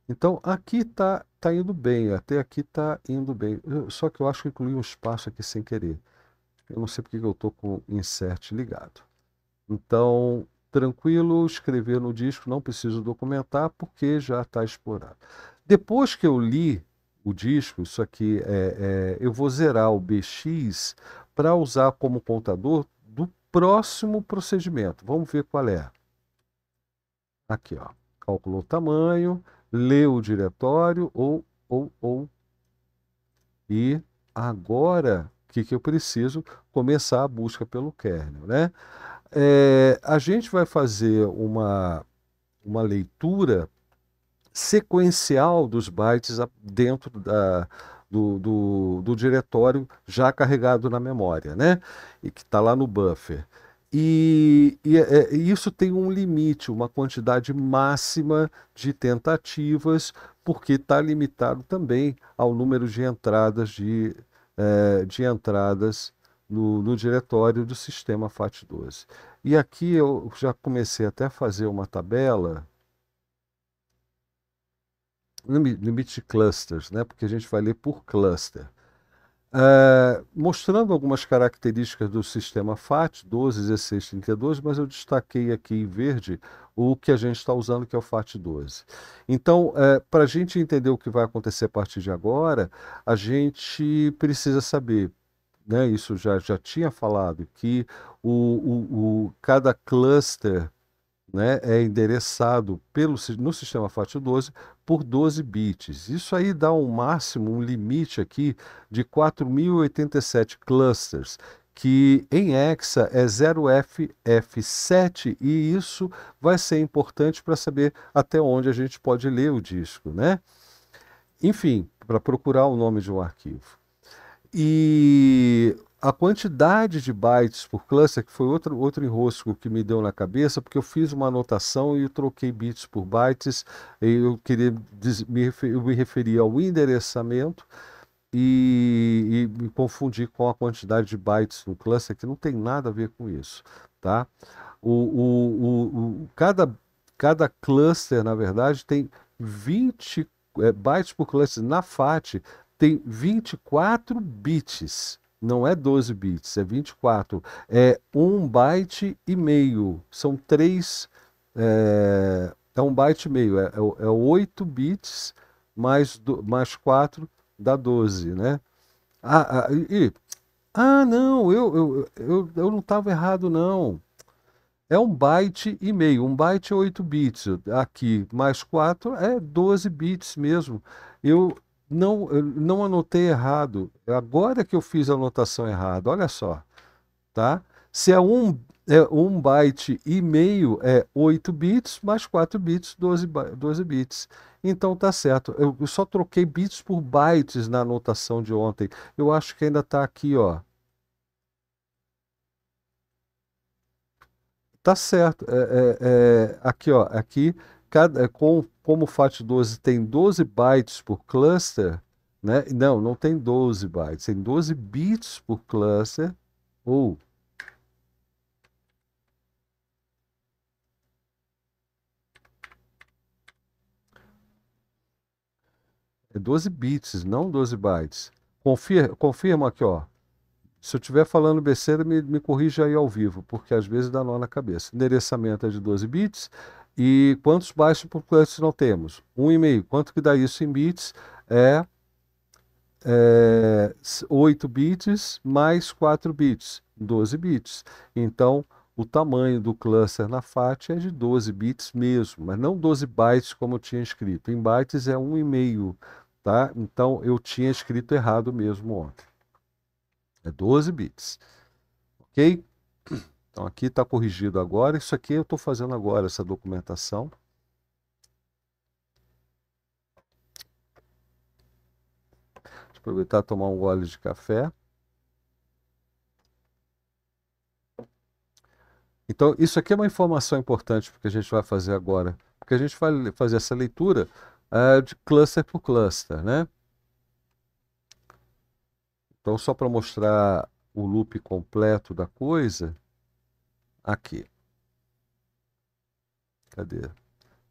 Então aqui está tá indo bem, até aqui está indo bem. só que eu acho que incluí um espaço aqui sem querer. Eu não sei porque eu tô com insert ligado. Então, tranquilo, escrever no disco, não preciso documentar, porque já está explorado. Depois que eu li o disco, isso aqui é, é eu vou zerar o BX para usar como contador do próximo procedimento. Vamos ver qual é. Aqui, ó. Calculou o tamanho, leu o diretório ou ou ou e agora o que, que eu preciso começar a busca pelo kernel, né? É, a gente vai fazer uma, uma leitura sequencial dos bytes dentro da, do, do, do, diretório já carregado na memória, né? E que está lá no buffer. E, e, é, é, e, isso tem um limite, uma quantidade máxima de tentativas, porque está limitado também ao número de entradas de, é, de entradas no, no, diretório do sistema FAT12. E aqui eu já comecei até a fazer uma tabela limite de clusters, né? porque a gente vai ler por cluster. Uh, mostrando algumas características do sistema FAT 12, 16, 32, mas eu destaquei aqui em verde o que a gente está usando, que é o FAT 12. Então, uh, eh, para a gente entender o que vai acontecer a partir de agora, a gente precisa saber né, isso já, já tinha falado, que o, o, o cada cluster né, é endereçado pelo, no sistema FAT12 por 12 bits. Isso aí dá um máximo, um limite aqui de 4.087 clusters, que em hexa é 0FF7 e isso vai ser importante para saber até onde a gente pode ler o disco, né? Enfim, para procurar o nome de um arquivo. E a quantidade de bytes por cluster, que foi outro, outro enrosco que me deu na cabeça, porque eu fiz uma anotação e troquei bits por bytes, eu queria me, refer, me referia ao endereçamento e, e, me confundi com a quantidade de bytes no cluster, que não tem nada a ver com isso. Tá? O, o, o, o cada, cada cluster, na verdade, tem 20 é, bytes por cluster na FAT, tem 24 bits. Não é 12 bits, é 24. É 1 byte e meio. São três. É, é byte e meio. É, é, é 8 bits mais, do, mais 4 dá 12, né? Ah, ah, e, ah não, eu, eu, eu, eu não estava errado, não. É um byte e meio. Um byte é 8 bits. Aqui, mais 4 é 12 bits mesmo. Eu, não, eh, não anotei errado. É agora que eu fiz a anotação errada, olha só, tá? Se é um, é um byte e meio, é 8 bits, mais 4 bits, 12, 12 bits. Então tá certo. Eu, eu só troquei bits por bytes na anotação de ontem. Eu acho que ainda está aqui, ó. Tá certo. É, é, é, aqui, ó. Aqui, cada, com como o FAT12 tem 12 bytes por cluster, né? não, não tem 12 bytes, tem 12 bits por cluster, ou É 12 bits, não 12 bytes. Confirma, confirma aqui, ó. Se eu estiver falando besteira, me, me corrija aí ao vivo, porque às vezes dá nó na cabeça. Endereçamento é de 12 bits, e quantos bytes por cluster não temos? 1,5. Quanto que dá isso em bits? É, é 8 bits mais 4 bits, 12 bits. Então, o tamanho do cluster na FAT é de 12 bits mesmo, mas não 12 bytes como eu tinha escrito. Em bytes é 1,5, tá? Então, eu tinha escrito errado mesmo ontem. É 12 bits, ok? Então aqui está corrigido agora, isso aqui eu estou fazendo agora, essa documentação. Deixa eu aproveitar tomar um gole de café. Então isso aqui é uma informação importante que a gente vai fazer agora, porque a gente vai fazer essa leitura uh, de cluster por cluster, né? Então só para mostrar o loop completo da coisa, aqui. Cadê?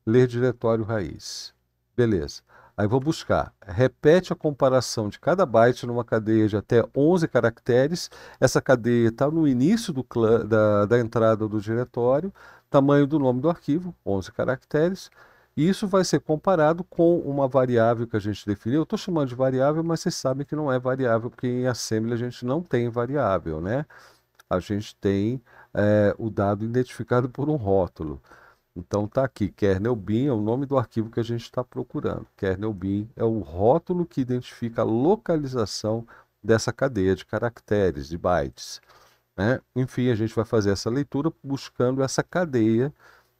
Ler diretório raiz. Beleza. Aí vou buscar. Repete a comparação de cada byte numa cadeia de até 11 caracteres. Essa cadeia está no início do, da, da entrada do diretório. Tamanho do nome do arquivo, 11 caracteres. E isso vai ser comparado com uma variável que a gente definiu. Eu estou chamando de variável, mas vocês sabem que não é variável, porque em assembly a gente não tem variável, né? A gente tem é, o dado identificado por um rótulo. Então está aqui, kernel bin é o nome do arquivo que a gente está procurando. Kernel bin é o rótulo que identifica a localização dessa cadeia de caracteres, de bytes. Né? Enfim, a gente vai fazer essa leitura buscando essa cadeia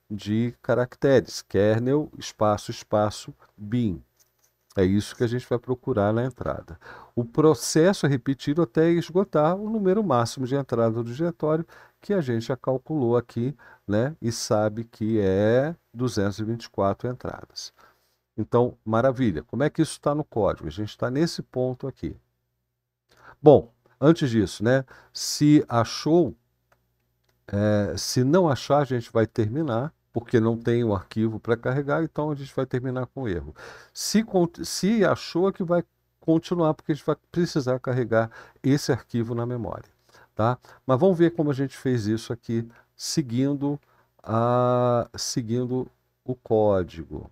de caracteres, kernel, espaço, espaço, bin. É isso que a gente vai procurar na entrada. O processo é repetido até esgotar o número máximo de entrada do diretório, que a gente já calculou aqui, né? E sabe que é 224 entradas. Então, maravilha. Como é que isso está no código? A gente está nesse ponto aqui. Bom, antes disso, né? Se achou, é, se não achar, a gente vai terminar porque não tem o um arquivo para carregar, então a gente vai terminar com erro. Se, se achou que vai continuar, porque a gente vai precisar carregar esse arquivo na memória. Tá? Mas vamos ver como a gente fez isso aqui, seguindo, a, seguindo o código.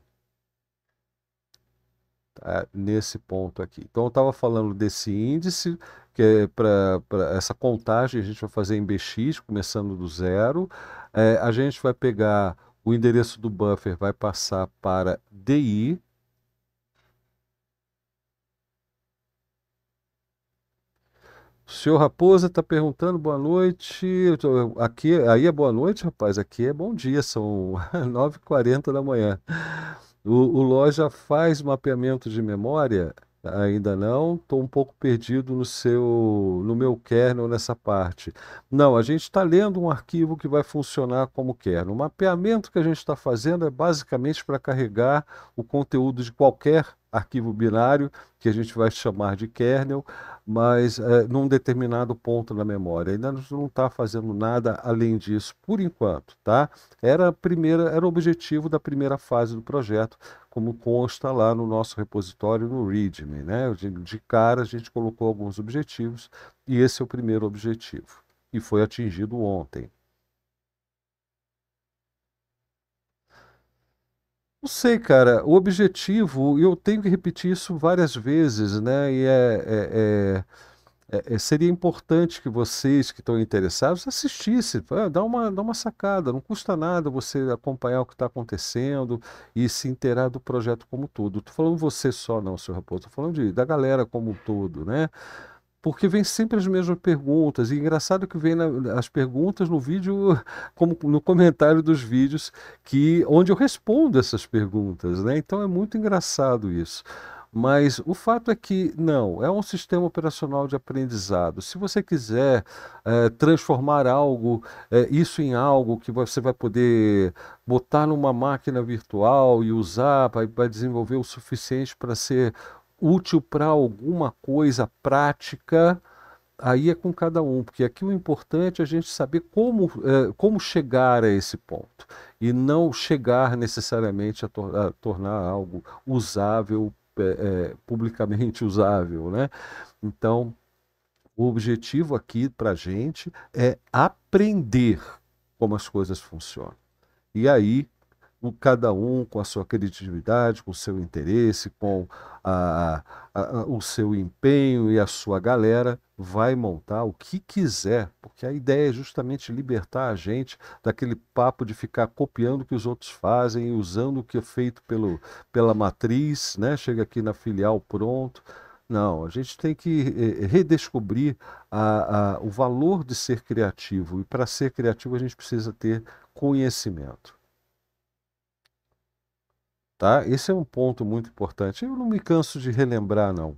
Tá, nesse ponto aqui. Então, eu estava falando desse índice, que é para essa contagem, a gente vai fazer em BX, começando do zero. É, a gente vai pegar o endereço do buffer vai passar para DI. O senhor Raposa está perguntando boa noite. Aqui, aí é boa noite, rapaz. Aqui é bom dia, são 9h40 da manhã. O, o loja faz mapeamento de memória? Ainda não, estou um pouco perdido no seu, no meu kernel nessa parte. Não, a gente está lendo um arquivo que vai funcionar como kernel. O mapeamento que a gente está fazendo é basicamente para carregar o conteúdo de qualquer arquivo binário, que a gente vai chamar de kernel, mas é, num determinado ponto na memória. Ainda não está fazendo nada além disso, por enquanto, tá? Era, a primeira, era o objetivo da primeira fase do projeto, como consta lá no nosso repositório no README, né? De cara a gente colocou alguns objetivos e esse é o primeiro objetivo, e foi atingido ontem. Não sei, cara. O objetivo, eu tenho que repetir isso várias vezes, né? E é, é, é, é, é seria importante que vocês que estão interessados assistissem, dá uma, dá uma sacada. Não custa nada você acompanhar o que está acontecendo e se inteirar do projeto como todo. Estou falando você só, não, seu Raposo. Estou falando de, da galera como um todo, né? porque vem sempre as mesmas perguntas. E engraçado que vem na, as perguntas no vídeo, como no comentário dos vídeos, que onde eu respondo essas perguntas, né? Então é muito engraçado isso. Mas o fato é que não, é um sistema operacional de aprendizado. Se você quiser é, transformar algo, é, isso em algo que você vai poder botar numa máquina virtual e usar para desenvolver o suficiente para ser útil para alguma coisa prática, aí é com cada um, porque aqui o importante é a gente saber como, é, como chegar a esse ponto e não chegar necessariamente a, tor a tornar algo usável, é, é, publicamente usável. Né? Então, o objetivo aqui para a gente é aprender como as coisas funcionam. E aí cada um com a sua criatividade, com o seu interesse, com a, a, o seu empenho e a sua galera, vai montar o que quiser, porque a ideia é justamente libertar a gente daquele papo de ficar copiando o que os outros fazem, usando o que é feito pelo, pela matriz, né? chega aqui na filial pronto. Não, a gente tem que eh, eh, redescobrir a, a, o valor de ser criativo. E para ser criativo, a gente precisa ter conhecimento. Tá? Esse é um ponto muito importante. Eu não me canso de relembrar, não.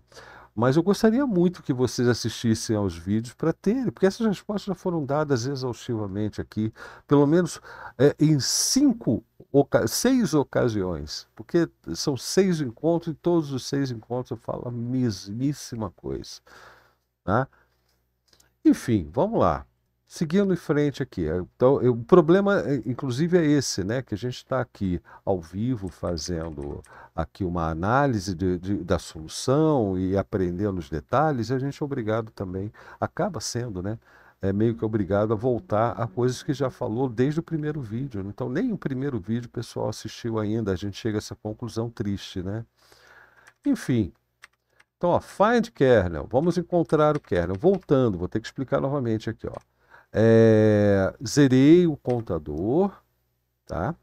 Mas eu gostaria muito que vocês assistissem aos vídeos para terem, porque essas respostas já foram dadas exaustivamente aqui, pelo menos é, em cinco, oca seis ocasiões, porque são seis encontros e todos os seis encontros eu falo a mesmíssima coisa. Tá? Enfim, vamos lá. Seguindo em frente aqui, então eu, o problema, eh, inclusive, é esse, né? Que a gente está aqui ao vivo fazendo aqui uma análise de, de, da solução e aprendendo os detalhes, e a gente é obrigado também, acaba sendo, né? É meio que obrigado a voltar a coisas que já falou desde o primeiro vídeo. Né. Então, nem o primeiro vídeo o pessoal assistiu ainda, a gente chega a essa conclusão triste, né? Enfim, então, ó, find kernel, vamos encontrar o kernel. Voltando, vou ter que explicar novamente aqui, ó. É, zerei o contador, tá?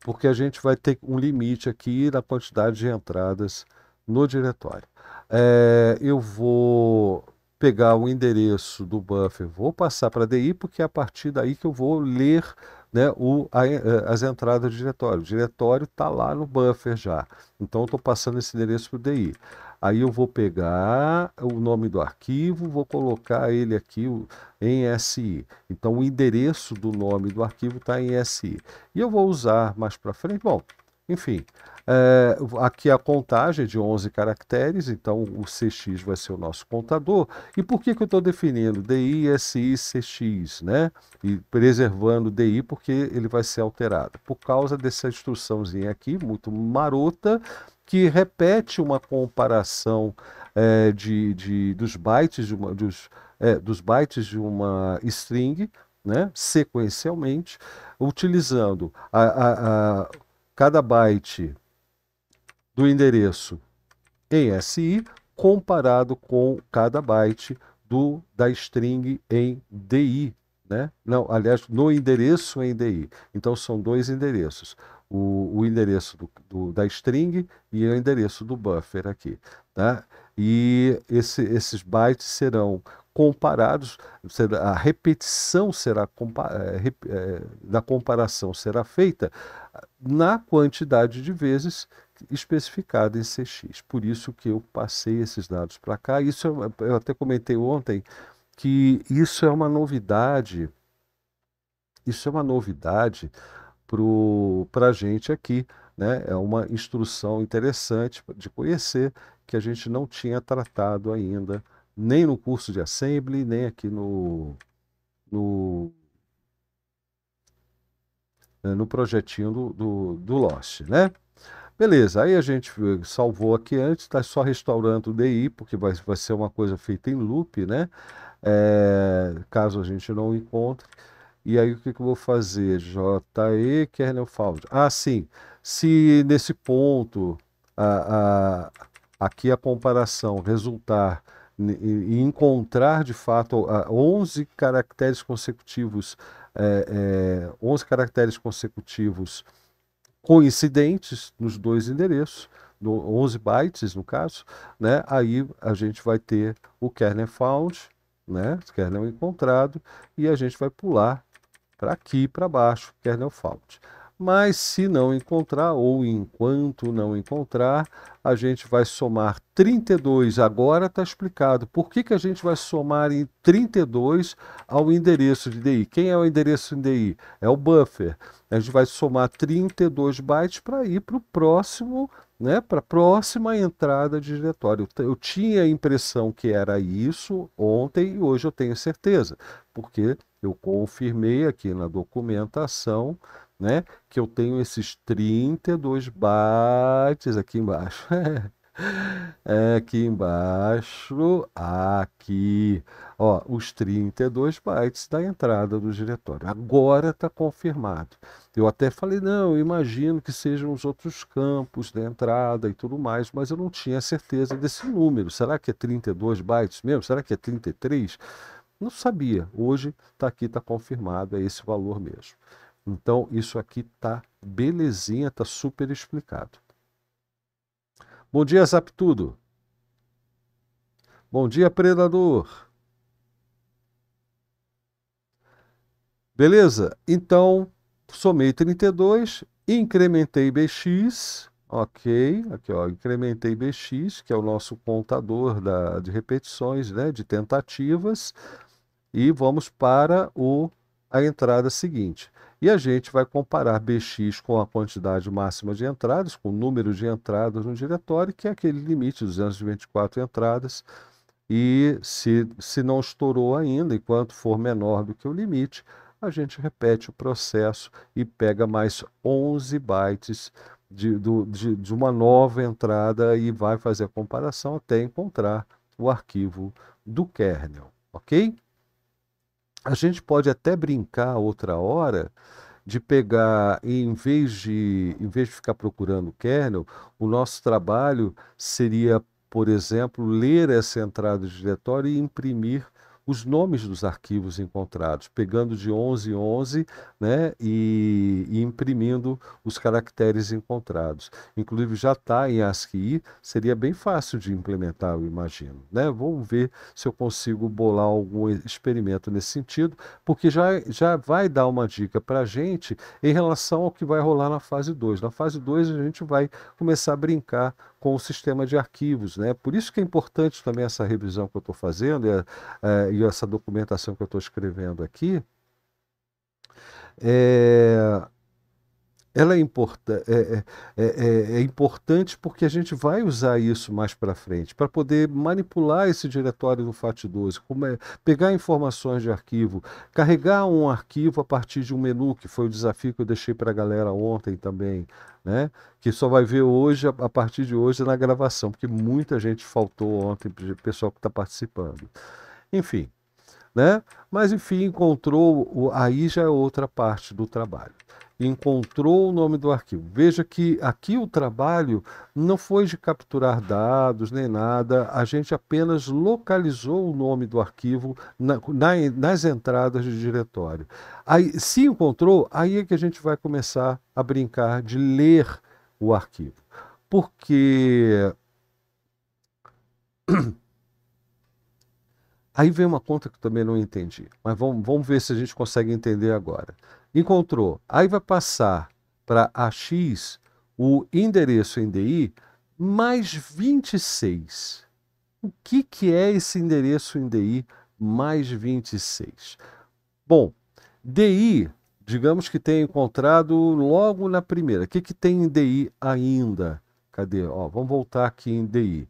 Porque a gente vai ter um limite aqui na quantidade de entradas no diretório. É, eu vou pegar o endereço do buffer, vou passar para DI, porque é a partir daí que eu vou ler né, o, a, é, as entradas do diretório. O diretório está lá no buffer já. Então, estou passando esse endereço para o DI. Aí eu vou pegar o nome do arquivo, vou colocar ele aqui em SI. Então o endereço do nome do arquivo está em SI. E eu vou usar mais para frente. Bom, enfim, é, aqui a contagem é de 11 caracteres, então o CX vai ser o nosso contador. E por que, que eu estou definindo DI, SI, CX, né? E preservando DI porque ele vai ser alterado. Por causa dessa instruçãozinha aqui, muito marota, que repete uma comparação é, de, de, dos bytes de uma, dos, é, dos bytes de uma string, né, sequencialmente, utilizando a, a, a cada byte do endereço em SI comparado com cada byte do da string em DI, né? Não, aliás, no endereço em DI. Então são dois endereços o, o endereço do, do, da string e o endereço do buffer aqui. Tá? E esse, esses bytes serão comparados, a repetição será é, é, da comparação será feita na quantidade de vezes especificada em CX. Por isso que eu passei esses dados para cá. Isso é eu até comentei ontem que isso é uma novidade. Isso é uma novidade para a gente aqui. Né? É uma instrução interessante de conhecer que a gente não tinha tratado ainda, nem no curso de Assembly, nem aqui no, no, né, no projetinho do, do, do Lost. Né? Beleza, aí a gente salvou aqui antes, está só restaurando o DI, porque vai, vai ser uma coisa feita em loop, né? É, caso a gente não encontre. E aí o que, que eu vou fazer? JE kernel found. Ah, sim. Se nesse ponto a, a, aqui a comparação resultar e encontrar de fato 11 caracteres consecutivos, é, é, 11 caracteres consecutivos coincidentes nos dois endereços, no, 11 bytes no caso, né? aí a gente vai ter o kernel found, né? kernel encontrado, e a gente vai pular para aqui e para baixo, kernel fault. Mas se não encontrar, ou enquanto não encontrar, a gente vai somar 32. Agora está explicado por que, que a gente vai somar em 32 ao endereço de DI. Quem é o endereço de DI? É o buffer. A gente vai somar 32 bytes para ir para o próximo né, para a próxima entrada de diretório. Eu, tinha a impressão que era isso ontem e hoje eu tenho certeza, porque eu confirmei aqui na documentação né, que eu tenho esses 32 bytes aqui embaixo. É, aqui embaixo, aqui, ó, os 32 bytes da entrada do diretório. Agora está confirmado. Eu até falei, não, eu imagino que sejam os outros campos da entrada e tudo mais, mas eu não tinha certeza desse número. Será que é 32 bytes mesmo? Será que é 33? Não sabia. Hoje está aqui, está confirmado, é esse valor mesmo. Então, isso aqui tá belezinha, tá super explicado. Bom dia, Zaptudo. Bom dia, Predador. Beleza? Então, somei 32, incrementei bx, ok, aqui ó, incrementei bx, que é o nosso contador da, de repetições, né, de tentativas, e vamos para o, a entrada seguinte. E a gente vai comparar bx com a quantidade máxima de entradas, com o número de entradas no diretório, que é aquele limite, 224 entradas, e se, se não estourou ainda, enquanto for menor do que o limite, a gente repete o processo e pega mais 11 bytes de, do, de, de uma nova entrada e vai fazer a comparação até encontrar o arquivo do kernel, ok? A gente pode até brincar outra hora de pegar, em vez de, em vez de ficar procurando o kernel, o nosso trabalho seria, por exemplo, ler essa entrada de diretório e imprimir os nomes dos arquivos encontrados, pegando de 11 em 11 né, e, e, imprimindo os caracteres encontrados. Inclusive já está em ASCII, seria bem fácil de implementar, eu imagino. Né? Vamos ver se eu consigo bolar algum experimento nesse sentido, porque já, já vai dar uma dica para a gente em relação ao que vai rolar na fase 2. Na fase 2 a gente vai começar a brincar com o sistema de arquivos. Né? Por isso que é importante também essa revisão que eu estou fazendo e, e, essa documentação que eu estou escrevendo aqui. É, ela é, é, é, é, importante porque a gente vai usar isso mais para frente, para poder manipular esse diretório do FAT12, pegar informações de arquivo, carregar um arquivo a partir de um menu, que foi o desafio que eu deixei para a galera ontem também, né? Que só vai ver hoje, a partir de hoje, na gravação, porque muita gente faltou ontem, pessoal que está participando. Enfim, né? Mas enfim, encontrou, aí já é outra parte do trabalho encontrou o nome do arquivo. Veja que aqui o trabalho não foi de capturar dados nem nada, a gente apenas localizou o nome do arquivo na, na, nas entradas de diretório. Aí, se encontrou, aí é que a gente vai começar a brincar de ler o arquivo. Porque. Aí vem uma conta que eu também não entendi, mas vamos, vamos ver se a gente consegue entender agora encontrou. Aí vai passar para AX o endereço em DI mais 26. O que, que é esse endereço em DI mais 26? Bom, DI, digamos que tenha encontrado logo na primeira. O que, que tem em DI ainda? Cadê? Ó, vamos voltar aqui em DI.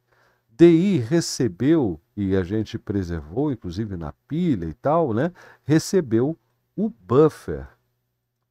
DI recebeu, e a gente preservou, inclusive na pilha e tal, né? Recebeu o buffer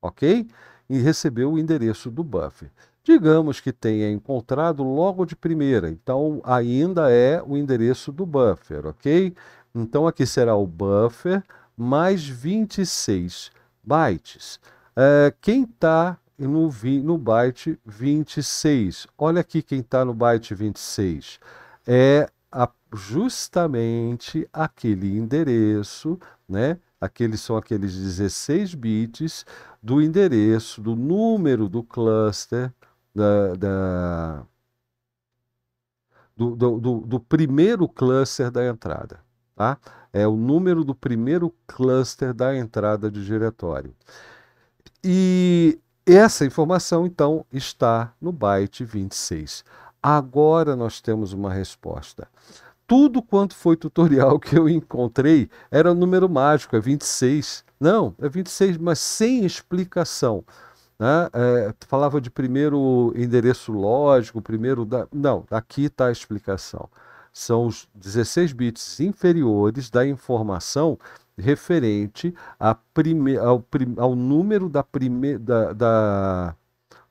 ok? E recebeu o endereço do buffer. Digamos que tenha encontrado logo de primeira, então ainda é o endereço do buffer, ok? Então aqui será o buffer mais 26 bytes. É, quem está no, no byte 26? Olha aqui quem está no byte 26. É a, justamente aquele endereço né, Aqueles são aqueles 16 bits do endereço, do número do cluster, da, da do, do, do, primeiro cluster da entrada. Tá? É o número do primeiro cluster da entrada de diretório. E essa informação, então, está no byte 26. Agora nós temos uma resposta tudo quanto foi tutorial que eu encontrei era um número mágico, é 26. Não, é 26, mas sem explicação. Né? É, falava de primeiro endereço lógico, primeiro. Da... Não, aqui está a explicação. São os 16 bits inferiores da informação referente prime... ao, prim... ao, número da, primeira da, da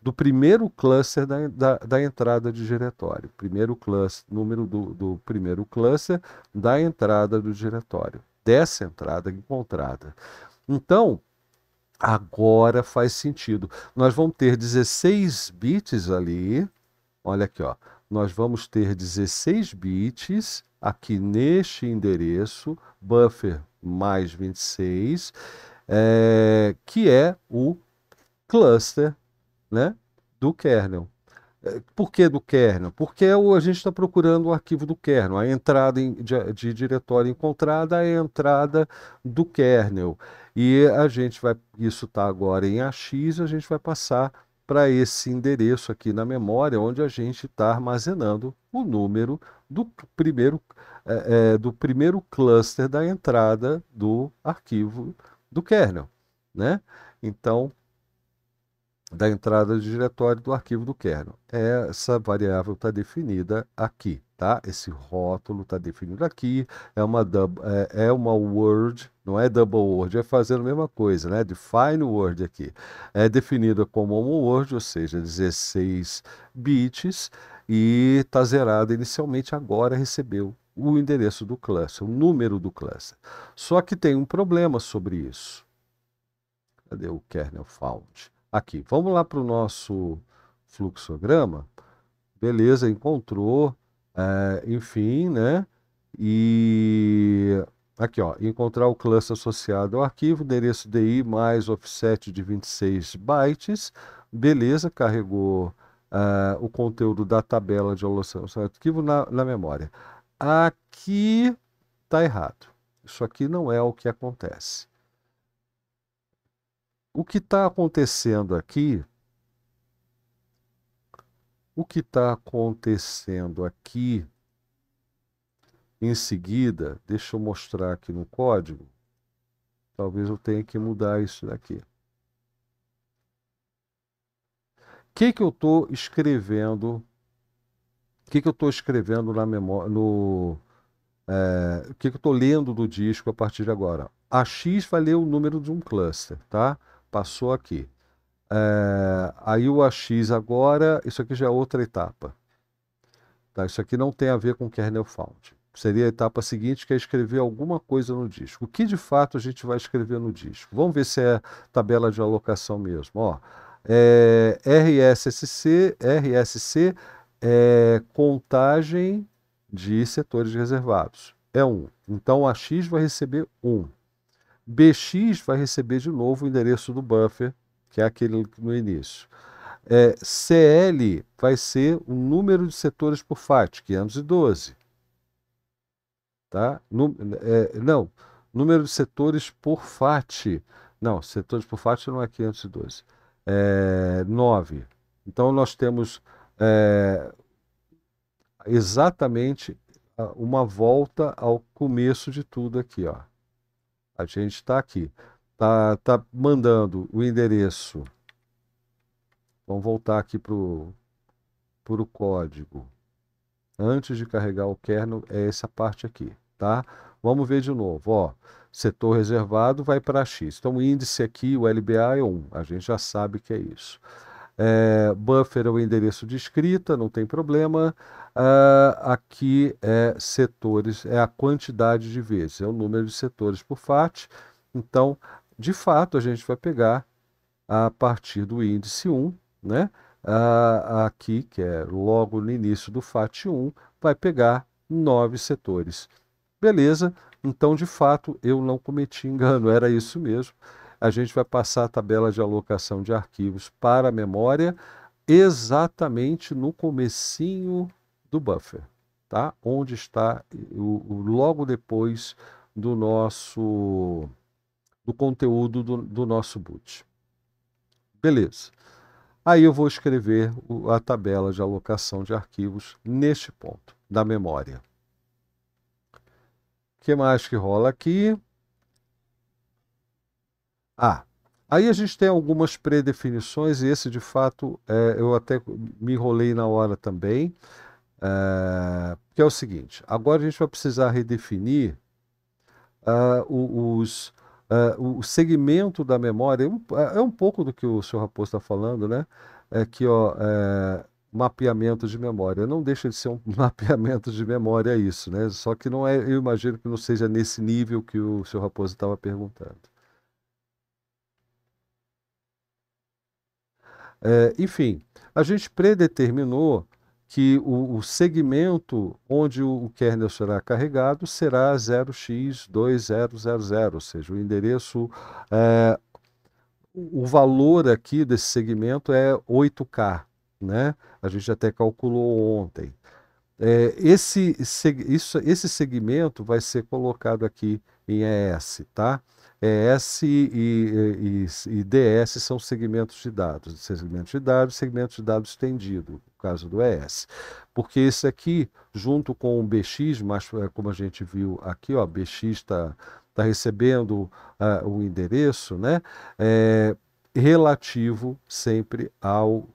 do primeiro cluster da, da, da, entrada de diretório. Primeiro cluster, número do, do primeiro cluster da entrada do diretório. Dessa entrada encontrada. Então, agora faz sentido. Nós vamos ter 16 bits ali. Olha aqui, ó. Nós vamos ter 16 bits aqui neste endereço, buffer mais 26, é, eh, que é o cluster né, do kernel. É, por que do kernel? Porque é a gente está procurando o arquivo do kernel. A entrada de, de diretório encontrada é a entrada do kernel. E a gente vai, isso está agora em AX, a gente vai passar para esse endereço aqui na memória, onde a gente está armazenando o número do primeiro, é, é, do primeiro cluster da entrada do arquivo do kernel. Né? Então, da entrada de diretório do arquivo do kernel. Essa variável está definida aqui, tá? Esse rótulo está definido aqui, é uma, double, é, é, uma word, não é double word, é fazendo a mesma coisa, né? Define word aqui. É definida como uma word, ou seja, 16 bits, e está zerada inicialmente, agora recebeu o endereço do cluster, o número do cluster. Só que tem um problema sobre isso. Cadê o kernel found? aqui. Vamos lá para o nosso fluxograma. Beleza, encontrou, é, enfim, né? E aqui, ó, encontrar o cluster associado ao arquivo, endereço DI mais offset de 26 bytes. Beleza, carregou eh, o conteúdo da tabela de alocação do arquivo na, na memória. Aqui está errado. Isso aqui não é o que acontece. O que está acontecendo aqui? O que está acontecendo aqui? Em seguida, deixa eu mostrar aqui no código. Talvez eu tenha que mudar isso daqui. O que, que eu estou escrevendo? O que, que eu estou escrevendo na memória? No, é, o que, que eu estou lendo do disco a partir de agora? A X vai ler o número de um cluster, tá? passou aqui. É, aí o AX agora, isso aqui já é outra etapa. Tá, isso aqui não tem a ver com kernel found. Seria a etapa seguinte, que é escrever alguma coisa no disco. O que de fato a gente vai escrever no disco? Vamos ver se é tabela de alocação mesmo. Ó, é, RSSC, RSC é contagem de setores reservados. É 1. Um. Então o X vai receber 1. Um. BX vai receber de novo o endereço do buffer, que é aquele no início. É, CL vai ser o número de setores por FAT, 512. Tá? Num, é, não, número de setores por FAT. Não, setores por FAT não é 512. É, 9. Então nós temos é, exatamente uma volta ao começo de tudo aqui, ó. A gente está aqui. Tá, tá mandando o endereço. Vamos voltar aqui para o código. Antes de carregar o kernel, é essa parte aqui, tá? Vamos ver de novo, ó. Setor reservado vai para X. Então, o índice aqui, o LBA é 1. A gente já sabe que é isso. É, buffer é o endereço de escrita, não tem problema. Uh, aqui é setores, é a quantidade de vezes, é o número de setores por FAT. Então, de fato, a gente vai pegar a partir do índice 1, né? Uh, aqui, que é logo no início do FAT 1, vai pegar nove setores. Beleza, então de fato eu não cometi engano, era isso mesmo a gente vai passar a tabela de alocação de arquivos para a memória exatamente no comecinho do buffer, tá? Onde está o, o logo depois do nosso do conteúdo do, do nosso boot. Beleza. Aí eu vou escrever a tabela de alocação de arquivos neste ponto da memória. O que mais que rola aqui? Ah, Aí a gente tem algumas predefinições, e esse de fato é, eu até me enrolei na hora também, é, que é o seguinte: agora a gente vai precisar redefinir uh, os, uh, o segmento da memória. É, é um pouco do que o senhor Raposo está falando, né? É que ó, é, mapeamento de memória. Não deixa de ser um mapeamento de memória isso, né? Só que não é, eu imagino que não seja nesse nível que o senhor Raposo estava perguntando. É, enfim, a gente predeterminou que o, o segmento onde o, o, kernel será carregado será 0x2000, ou seja, o endereço, é, o valor aqui desse segmento é 8K, né? A gente até calculou ontem. É, esse, esse segmento vai ser colocado aqui em ES, tá? ES e, e, e, DS são segmentos de dados, segmentos de dados, segmentos de dados estendido, no caso do ES. Porque esse aqui, junto com o BX, mas, eh, como a gente viu aqui, ó, BX está tá recebendo uh, o endereço, né? É, relativo sempre ao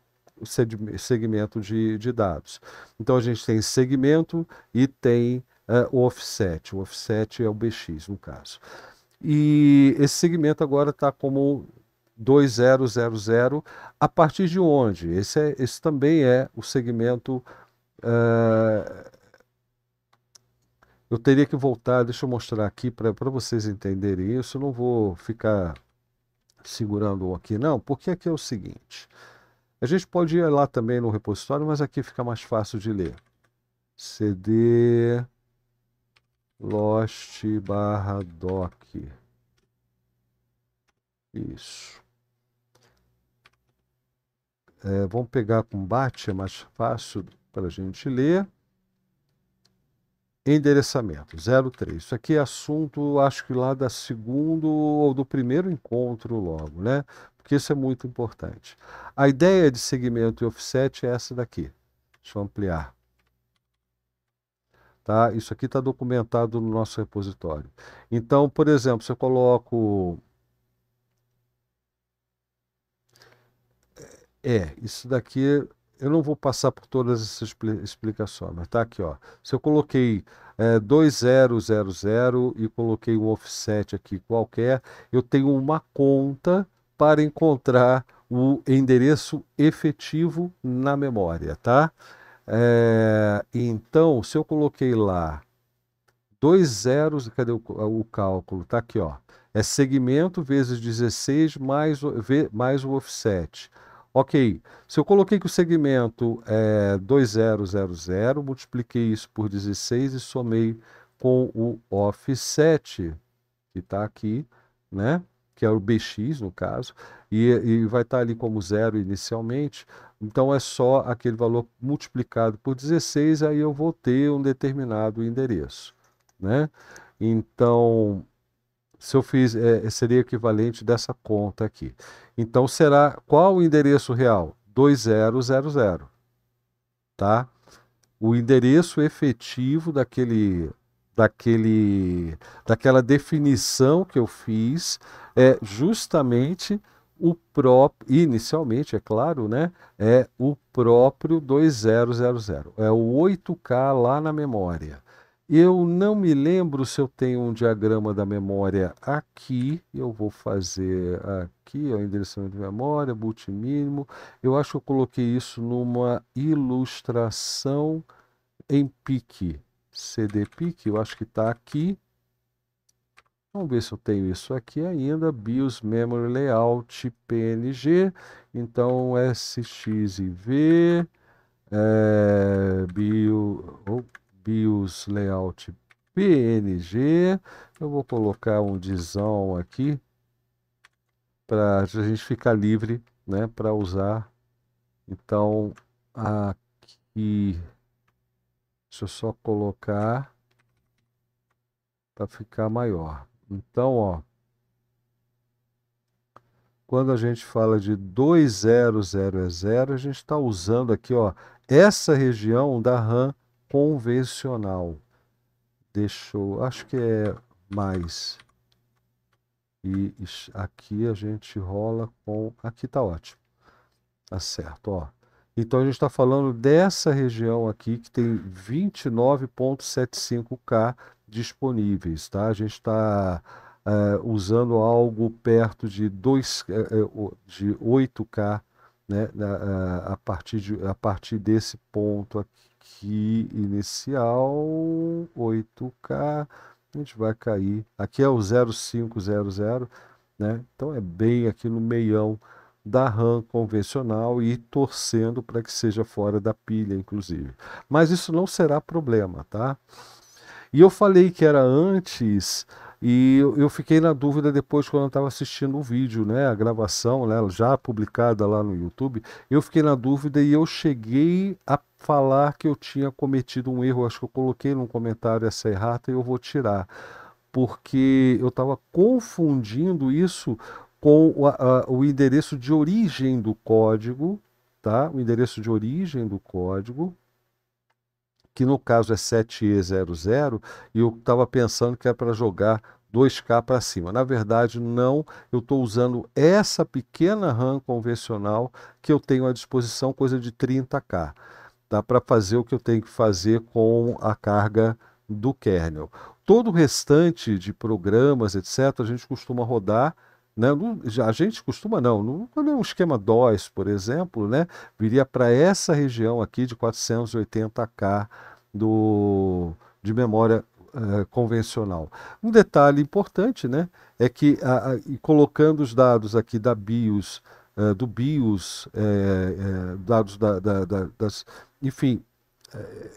segmento de, de, dados. Então a gente tem segmento e tem uh, o offset. O offset é o BX no caso. E esse segmento agora está como 2000, a partir de onde? Esse, é, esse também é o segmento. Uh, eu teria que voltar, deixa eu mostrar aqui para vocês entenderem isso. não vou ficar segurando aqui, não, porque aqui é o seguinte. A gente pode ir lá também no repositório, mas aqui fica mais fácil de ler. CD lost barra doc. Isso. É, vamos pegar com BAT, é mais fácil para a gente ler. Endereçamento 03. Isso aqui é assunto, acho que lá da segundo ou do primeiro encontro logo, né? Porque isso é muito importante. A ideia de segmento e offset é essa daqui. Deixa eu ampliar. Tá? Isso aqui está documentado no nosso repositório. Então, por exemplo, se eu coloco. É, isso daqui eu não vou passar por todas essas explicações, mas tá aqui, ó. Se eu coloquei é, 2000 e coloquei um offset aqui qualquer, eu tenho uma conta para encontrar o endereço efetivo na memória, tá? É, então, se eu coloquei lá dois zeros, cadê o, o cálculo? Está aqui, ó. É segmento vezes 16 mais, mais o offset. Ok, se eu coloquei que o segmento é 2000, multipliquei isso por 16 e somei com o offset, que está aqui, né? Que é o BX no caso, e, e vai estar ali como zero inicialmente, então é só aquele valor multiplicado por 16, aí eu vou ter um determinado endereço. Né? Então, se eu fiz, é, seria equivalente dessa conta aqui. Então, será qual o endereço real? 2000, tá? O endereço efetivo daquele, daquele, daquela definição que eu fiz é justamente o próprio, inicialmente, é claro, né? É o próprio 2000, é o 8K lá na memória. Eu não me lembro se eu tenho um diagrama da memória aqui. Eu vou fazer aqui, ó, endereçamento de memória, boot mínimo. Eu acho que eu coloquei isso numa ilustração em PIC. CD PIC, eu acho que está aqui. Vamos ver se eu tenho isso aqui ainda. BIOS Memory Layout PNG. Então, SXIV, é, eh, bio, oh, BIOS Layout PNG. Eu vou colocar um disão aqui para a gente ficar livre né, para usar. Então, aqui, deixa eu só colocar para ficar maior. Então, ó, quando a gente fala de 2000, é zero, a gente está usando aqui, ó, essa região da RAM convencional. deixou acho que é mais. E aqui a gente rola com, aqui está ótimo. Tá certo, ó. Então a gente está falando dessa região aqui que tem 29.75K disponíveis. Tá? A gente está é, usando algo perto de, dois, é, é, de 8K né? a, partir de, a partir desse ponto aqui inicial, 8K, a gente vai cair. Aqui é o 0500, né? então é bem aqui no meião da RAM convencional e torcendo para que seja fora da pilha, inclusive. Mas isso não será problema, tá? E eu falei que era antes, e eu fiquei na dúvida depois quando eu estava assistindo o vídeo, né, a gravação, né, já publicada lá no YouTube, eu fiquei na dúvida e eu cheguei a falar que eu tinha cometido um erro, acho que eu coloquei num comentário essa errata e eu vou tirar, porque eu estava confundindo isso com o, a, o endereço de origem do código, tá? O endereço de origem do código que no caso é 7E00, e eu estava pensando que era para jogar 2K para cima. Na verdade, não, eu estou usando essa pequena RAM convencional que eu tenho à disposição, coisa de 30K. Dá para fazer o que eu tenho que fazer com a carga do kernel. Todo o restante de programas, etc., a gente costuma rodar né? a gente costuma não, quando é um esquema DOS, por exemplo, né, viria para essa região aqui de 480K do, de memória eh, convencional. Um detalhe importante né, é que, a, a, colocando os dados aqui da BIOS, eh, do BIOS, eh, dados da, da, da, das, enfim,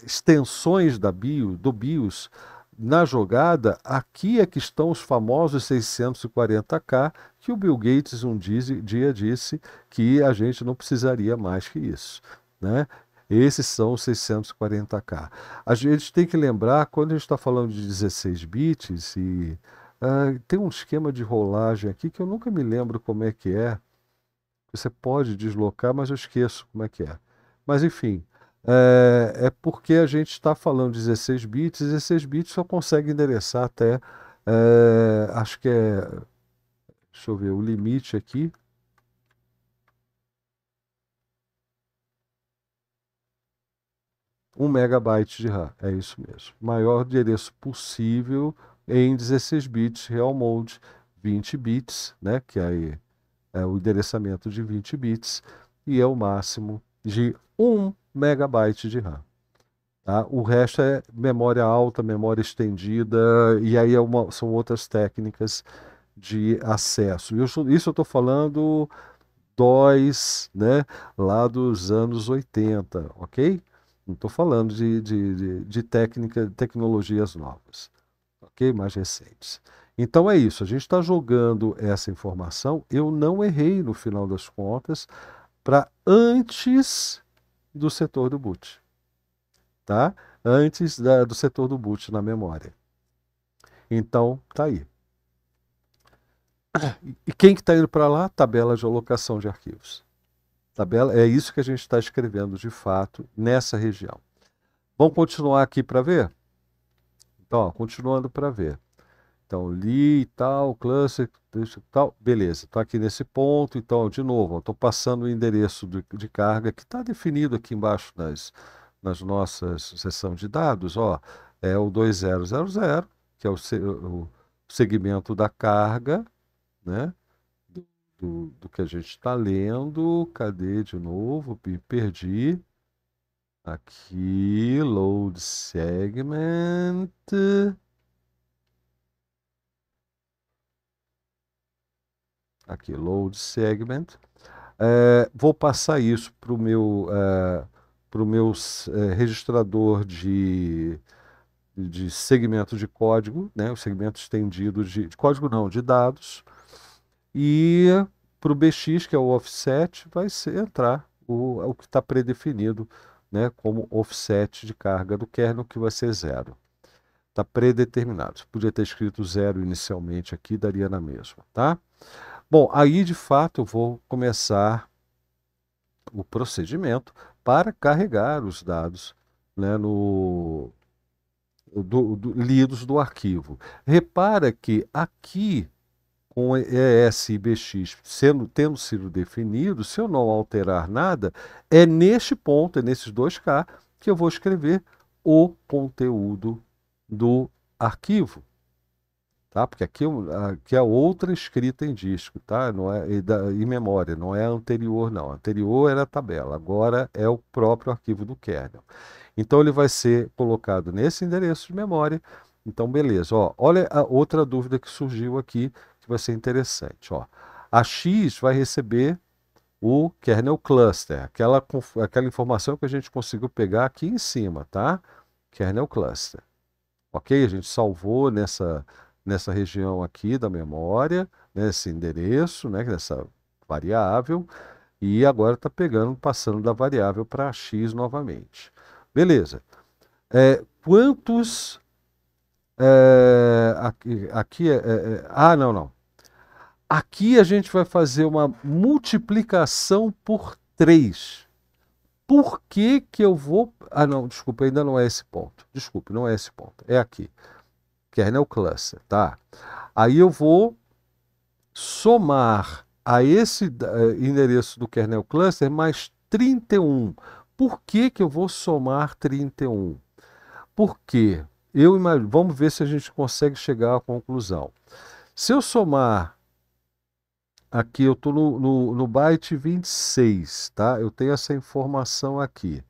extensões da BIOS, do BIOS, na jogada, aqui é que estão os famosos 640K que o Bill Gates um dia disse que a gente não precisaria mais que isso. Né? Esses são os 640K. A gente tem que lembrar, quando a gente está falando de 16 bits, e uh, tem um esquema de rolagem aqui que eu nunca me lembro como é que é. Você pode deslocar, mas eu esqueço como é que é. Mas enfim, é, é porque a gente está falando 16 bits, 16 bits só consegue endereçar até, é, acho que é, deixa eu ver, o limite aqui, um megabyte de RAM, é isso mesmo. Maior endereço possível em 16 bits, real mode, 20 bits, né? Que aí é o endereçamento de 20 bits e é o máximo de 1 megabyte de RAM. Tá? O resto é memória alta, memória estendida, e aí é uma, são outras técnicas de acesso. Eu, isso eu estou falando DOS, né, lá dos anos 80, ok? Não estou falando de, de, de, de técnica, tecnologias novas, ok? Mais recentes. Então é isso, a gente está jogando essa informação. Eu não errei no final das contas para antes do setor do boot, tá? Antes da, do setor do boot na memória. Então, tá aí. E quem que está indo para lá? Tabela de alocação de arquivos. Tabela é isso que a gente está escrevendo de fato nessa região. Vamos continuar aqui para ver. Então, ó, continuando para ver. Então, li e tal, cluster, deixa, tal, beleza, Estou aqui nesse ponto. Então, de novo, estou passando o endereço de, de carga que está definido aqui embaixo nas, nas nossas sessões de dados. Ó, é o 2000, que é o, o segmento da carga, né? Do, do que a gente está lendo. Cadê de novo? Me perdi. Aqui, load segment. aqui load segment, é, vou passar isso para o meu, é, o meu é, registrador de, de segmento de código, né, o segmento estendido de, de código não, de dados, e para o BX, que é o offset, vai ser, entrar o, o que está predefinido né, como offset de carga do kernel, que vai ser zero. Está predeterminado. Podia ter escrito zero inicialmente aqui, daria na mesma, tá? Bom, aí de fato eu vou começar o procedimento para carregar os dados né, no, do, do, lidos do arquivo. Repara que aqui, com ES e BX sendo, tendo sido definido, se eu não alterar nada, é neste ponto, é nesses dois K, que eu vou escrever o conteúdo do arquivo tá? Porque aqui, é aqui é outra escrita em disco, tá? Não é em memória, não é anterior, não. Anterior era a tabela, agora é o próprio arquivo do kernel. Então ele vai ser colocado nesse endereço de memória. Então beleza, ó, olha a outra dúvida que surgiu aqui que vai ser interessante, ó. A X vai receber o kernel cluster, aquela aquela informação que a gente conseguiu pegar aqui em cima, tá? Kernel cluster. OK? A gente salvou nessa nessa região aqui da memória, nesse né, endereço, né, nessa variável, e agora está pegando, passando da variável para x novamente. Beleza. É, quantos. É, aqui, aqui é, é, é, Ah, não, não. Aqui a gente vai fazer uma multiplicação por 3. Por que, que eu vou. Ah, não, desculpa, ainda não é esse ponto. Desculpe, não é esse ponto. É aqui kernel cluster, tá? Aí eu vou somar a esse eh, endereço do kernel cluster mais 31. Por que, que eu vou somar 31? Porque eu imagino, vamos ver se a gente consegue chegar à conclusão. Se eu somar aqui, eu estou no, no, no byte 26, tá? Eu tenho essa informação aqui.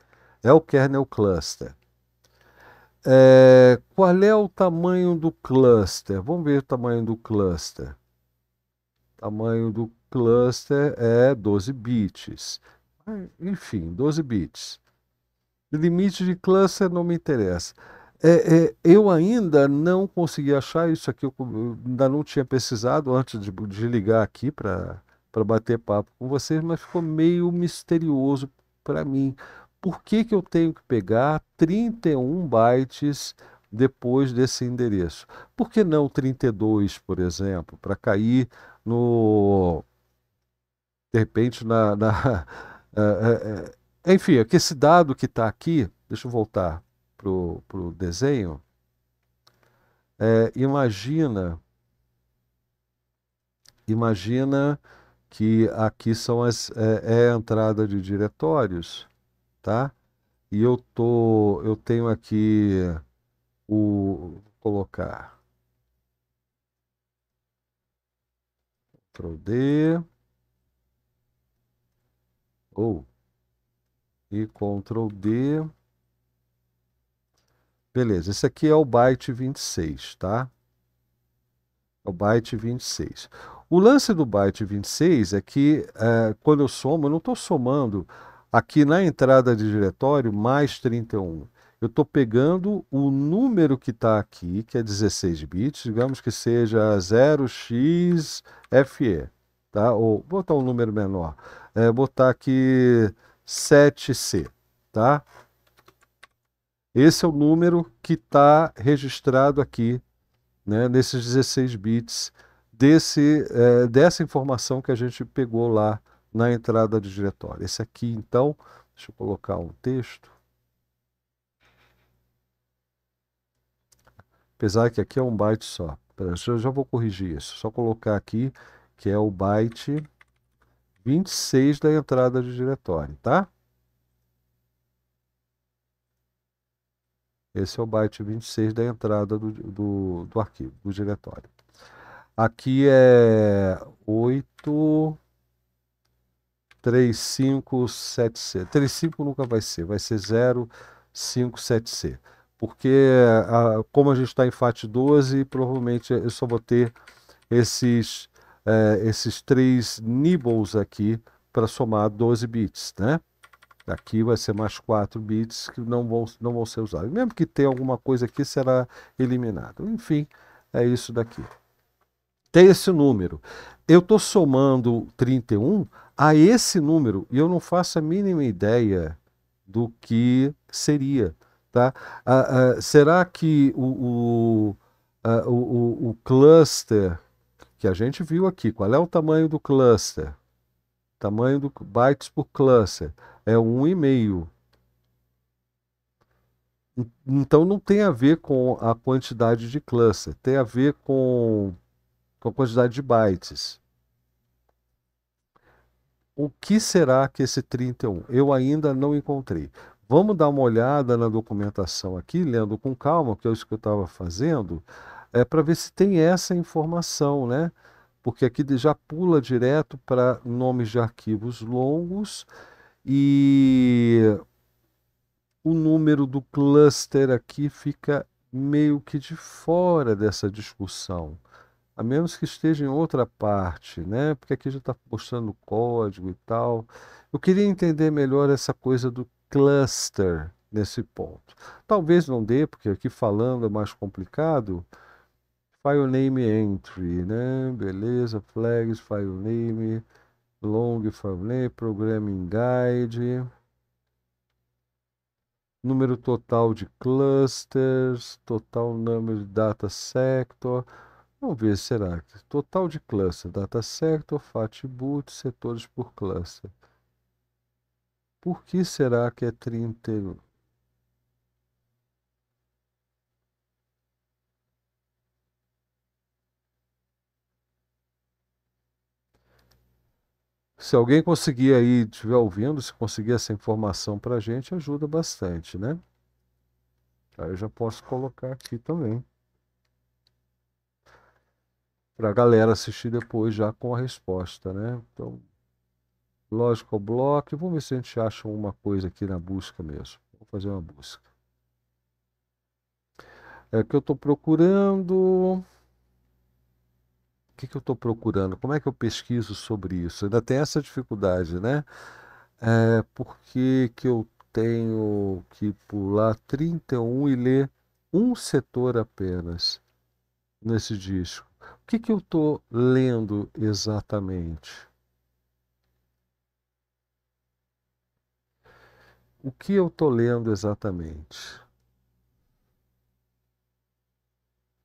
É o kernel cluster. É, qual é o tamanho do cluster? Vamos ver o tamanho do cluster. O tamanho do cluster é 12 bits. Ah, enfim, 12 bits. Limite de cluster não me interessa. É, é, eu ainda não consegui achar isso aqui, eu ainda não tinha pesquisado antes de, de ligar aqui para bater papo com vocês, mas ficou meio misterioso para mim por que, que eu tenho que pegar 31 bytes depois desse endereço? Por que não 32, por exemplo, para cair no. De repente, na. na eh, eh, eh, enfim, é que esse dado que está aqui, deixa eu voltar para o desenho. É, imagina. Imagina que aqui são as, é, é a entrada de diretórios tá? E eu tô, eu tenho aqui o vou colocar Ctrl D ou oh. e Ctrl D. Beleza, esse aqui é o byte 26, tá? É o byte 26. O lance do byte 26 é que é, quando eu somo, eu não estou somando aqui na entrada de diretório, mais 31. Eu estou pegando o número que está aqui, que é 16 bits, digamos que seja 0xFE, tá? ou botar um número menor, é, botar aqui 7C. Tá? Esse é o número que está registrado aqui, né, nesses 16 bits, desse, é, dessa informação que a gente pegou lá na entrada do diretório. Esse aqui, então, deixa eu colocar um texto. Apesar que aqui é um byte só. Eu já vou corrigir isso. Só colocar aqui que é o byte 26 da entrada de diretório, tá? Esse é o byte 26 da entrada do, do, do arquivo, do diretório. Aqui é 8 3577. 35 nunca vai ser, vai ser 057C. Porque, a, como a gente está em FAT 12, provavelmente eu só vou ter esses, é, esses três nibbles aqui para somar 12 bits, né? Aqui vai ser mais 4 bits que não vão, não vão ser usados. Mesmo que tenha alguma coisa aqui, será eliminado. Enfim, é isso daqui. Tem esse número. Eu estou somando 31 a esse número, e eu não faço a mínima ideia do que seria. Tá? será que o, o, o, o cluster que a gente viu aqui, qual é o tamanho do cluster? Tamanho do bytes por cluster é um e meio Então não tem a ver com a quantidade de cluster, tem a ver com, com a quantidade de bytes. O que será que esse 31? Eu ainda não encontrei. Vamos dar uma olhada na documentação aqui, lendo com calma, que é isso que eu estava fazendo, é para ver se tem essa informação, né? Porque aqui já pula direto para nomes de arquivos longos e o número do cluster aqui fica meio que de fora dessa discussão a menos que esteja em outra parte, né? Porque aqui já está mostrando código e tal. Eu queria entender melhor essa coisa do cluster nesse ponto. Talvez não dê, porque aqui falando é mais complicado. File name entry, né? Beleza, flags, file name, long file name, programming guide. Número total de clusters, total número de data sector. Vamos ver, será que total de cluster, data sector, fatboot, setores por cluster. Por que será que é 30? Se alguém conseguir aí, estiver ouvindo, se conseguir essa informação para a gente, ajuda bastante, né? Aí eu já posso colocar aqui também para a galera assistir depois já com a resposta, né? Então, lógico Block, vamos ver se a gente acha uma coisa aqui na busca mesmo. Vou fazer uma busca. É que eu estou procurando... O que, que eu estou procurando? Como é que eu pesquiso sobre isso? Ainda tem essa dificuldade, né? É, por que, que eu tenho que pular 31 e ler um setor apenas nesse disco? O que, que eu estou lendo exatamente? O que eu estou lendo exatamente?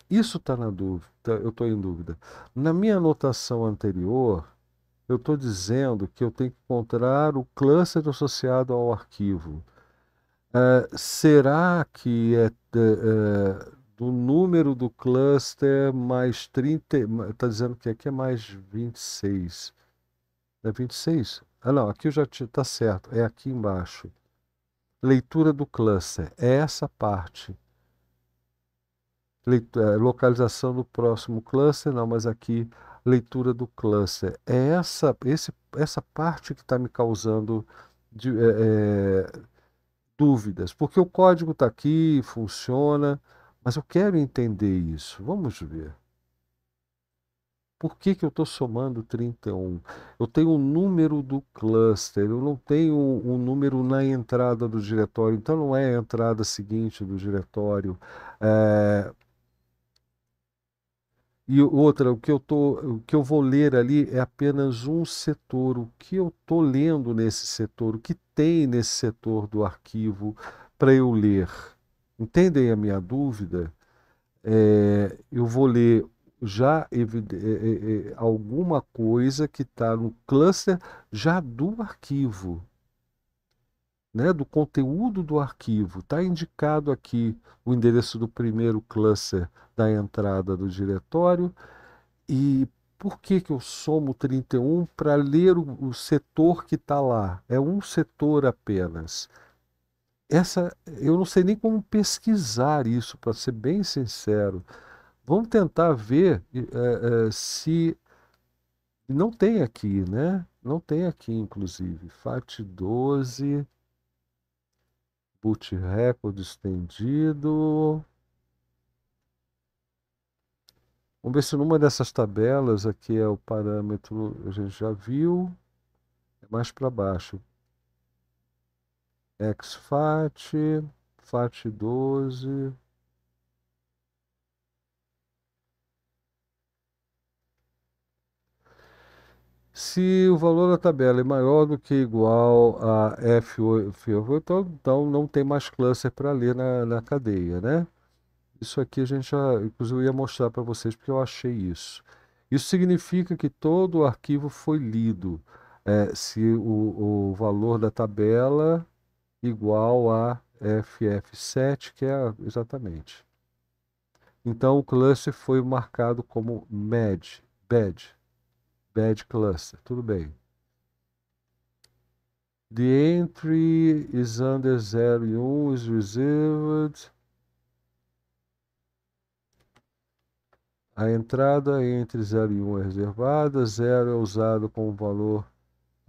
Isso está na dúvida, eu estou em dúvida. Na minha anotação anterior, eu estou dizendo que eu tenho que encontrar o cluster associado ao arquivo. Uh, será que é, uh, do número do cluster mais 30. Está dizendo que aqui é mais 26. É 26? Ah, não, aqui já está certo. É aqui embaixo. Leitura do cluster. É essa parte. Leitura, é, localização do próximo cluster, não, mas aqui leitura do cluster. É essa, esse, essa parte que está me causando de, é, é, dúvidas, porque o código está aqui, funciona mas eu quero entender isso. Vamos ver. Por que, que eu estou somando 31? Eu tenho o um número do cluster, eu não tenho o um número na entrada do diretório, então não é a entrada seguinte do diretório. É... E outra, o que, eu tô, o que eu vou ler ali é apenas um setor. O que eu estou lendo nesse setor? O que tem nesse setor do arquivo para eu ler? Entendem a minha dúvida? É, eu vou ler já é, é, é, alguma coisa que está no cluster já do arquivo, né, do conteúdo do arquivo. Está indicado aqui o endereço do primeiro cluster da entrada do diretório. E por que, que eu somo 31 para ler o, o setor que está lá? É um setor apenas essa eu não sei nem como pesquisar isso, para ser bem sincero. Vamos tentar ver é, é, se não tem aqui, né? Não tem aqui, inclusive. FAT 12, boot record estendido. Vamos ver se numa dessas tabelas aqui é o parâmetro, a gente já viu, é mais para baixo exFAT, FAT12, Se o valor da tabela é maior do que igual a F8, F8 então, então não tem mais cluster para ler na, na cadeia, né? Isso aqui a gente já, inclusive, ia mostrar para vocês porque eu achei isso. Isso significa que todo o arquivo foi lido. É, se o, o valor da tabela igual a FF7, que é exatamente. Então o cluster foi marcado como MAD, BAD, BAD cluster, tudo bem. The entry is under 0 e 1 is reserved. A entrada entre 0 e 1 é reservada, 0 é usado como valor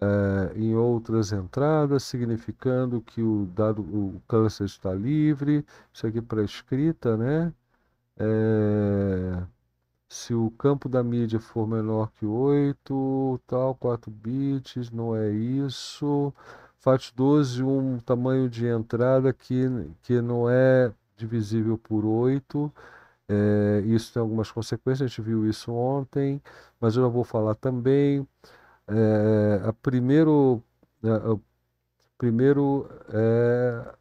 é, em outras entradas, significando que o, dado, o câncer está livre. Isso aqui é para escrita, né? É, se o campo da mídia for menor que 8, tal, 4 bits, não é isso. FAT 12, um tamanho de entrada que, que não é divisível por 8. É, eh, isso tem algumas consequências, a gente viu isso ontem, mas eu já vou falar também é, a primeiro, a, é, a primeiro é,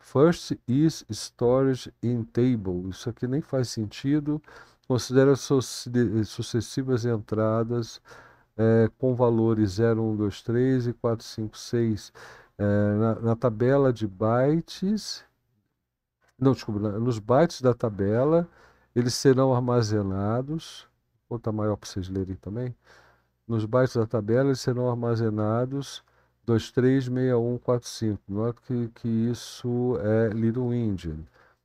First is storage in table. Isso aqui nem faz sentido. Considera sucessivas entradas é, com valores 0, 1, 2, 3 e 4, 5, 6 é, na, na, tabela de bytes. Não, desculpa, nos bytes da tabela, eles serão armazenados outra maior para vocês lerem também. Nos baixos da tabela eles serão armazenados 236145. note é que, que isso é Little Indian.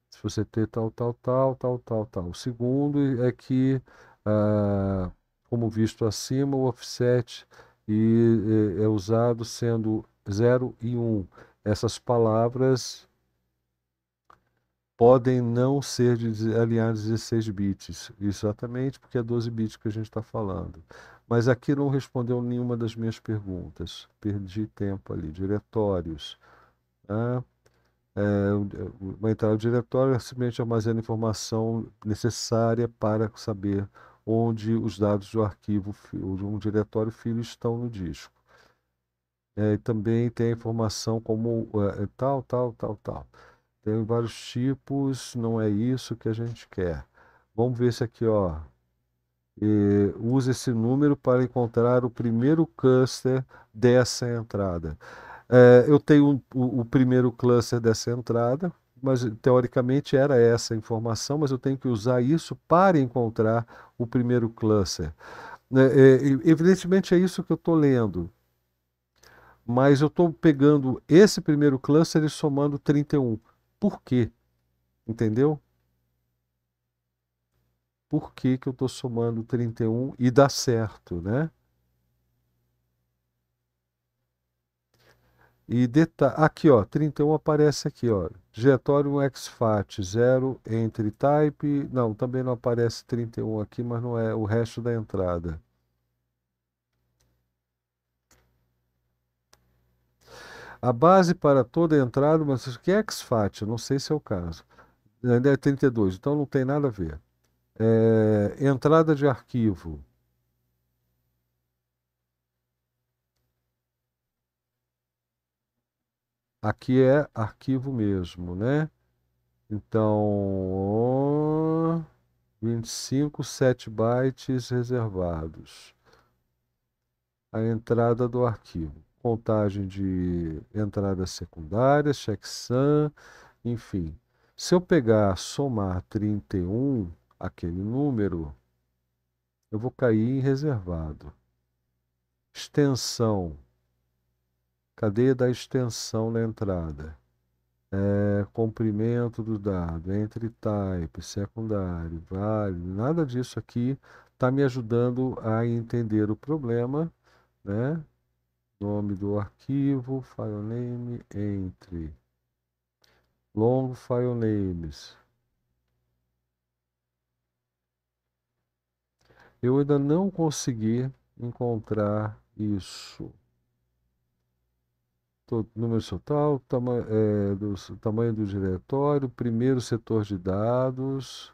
Se você ter tal, tal, tal, tal, tal, tal. O segundo é que, ah, como visto acima, o offset e, é, é usado sendo 0 e 1. Um. Essas palavras podem não ser alinhar 16 bits, exatamente porque é 12 bits que a gente está falando. Mas aqui não respondeu nenhuma das minhas perguntas, perdi tempo ali. Diretórios. Né? É, uma entrada diretório simplesmente armazena informação necessária para saber onde os dados do arquivo, de um diretório filho, estão no disco. É, também tem a informação como é, é tal, tal, tal, tal. Tem vários tipos, não é isso que a gente quer. Vamos ver se aqui, ó. E usa esse número para encontrar o primeiro cluster dessa entrada. É, eu tenho o, o primeiro cluster dessa entrada, mas teoricamente era essa informação, mas eu tenho que usar isso para encontrar o primeiro cluster. É, é evidentemente é isso que eu estou lendo, mas eu estou pegando esse primeiro cluster e somando 31 por quê. Entendeu? Por que, que eu estou somando 31 e dá certo, né? E aqui ó, 31 aparece aqui ó, diretório XFAT 0 entre type, não, também não aparece 31 aqui, mas não é o resto da entrada. A base para toda entrada, mas o que é ex fat? Não sei se é o caso. Ainda é 32, então não tem nada a ver. É, entrada de arquivo. Aqui é arquivo mesmo, né? Então, 25, 7 bytes reservados. A entrada do arquivo contagem de entradas secundárias, checksum, enfim. Se eu pegar, somar 31, aquele número, eu vou cair em reservado. Extensão. Cadeia da extensão na entrada. É, comprimento do dado, entre type, secundário, vale. nada disso aqui está me ajudando a entender o problema, né? nome do arquivo, filename entre long filenames. Eu ainda não consegui encontrar isso. Número total, é, do, tamanho do diretório, primeiro setor de dados,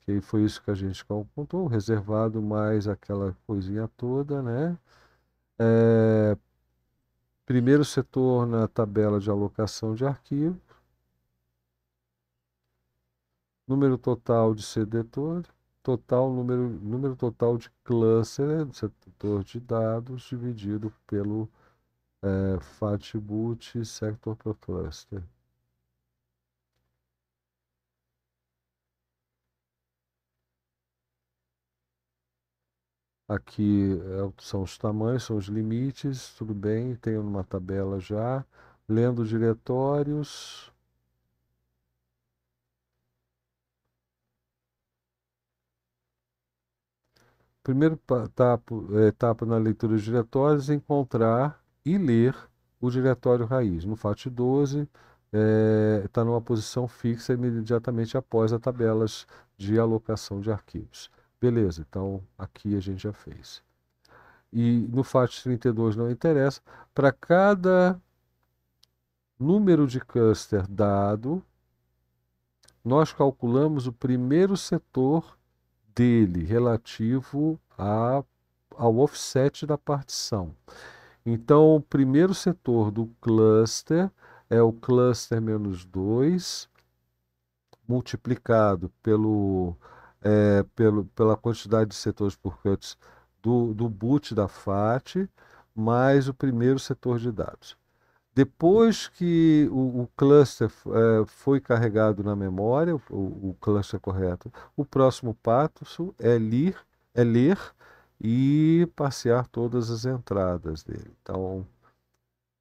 que foi isso que a gente contou, reservado mais aquela coisinha toda, né? É, primeiro setor na tabela de alocação de arquivo, número total de setor, total número, número total de cluster, setor de dados dividido pelo é, Fatboot Sector per Cluster. Aqui eh, são os tamanhos, são os limites, tudo bem, tenho uma tabela já. Lendo diretórios. Primeiro eh, etapa na leitura de diretórios, encontrar e ler o diretório raiz. No FAT 12, está é, numa posição fixa imediatamente após as tabelas de alocação de arquivos. Beleza, então aqui a gente já fez. E no FAT 32 não interessa. Para cada número de cluster dado, nós calculamos o primeiro setor dele relativo a, ao offset da partição. Então, o primeiro setor do cluster é o cluster menos 2 multiplicado pelo é, pelo, pela quantidade de setores por cuts do, do boot da FAT, mais o primeiro setor de dados. Depois que o, o cluster é, foi carregado na memória, o, o, cluster correto, o próximo passo é ler, é ler e passear todas as entradas dele. Então,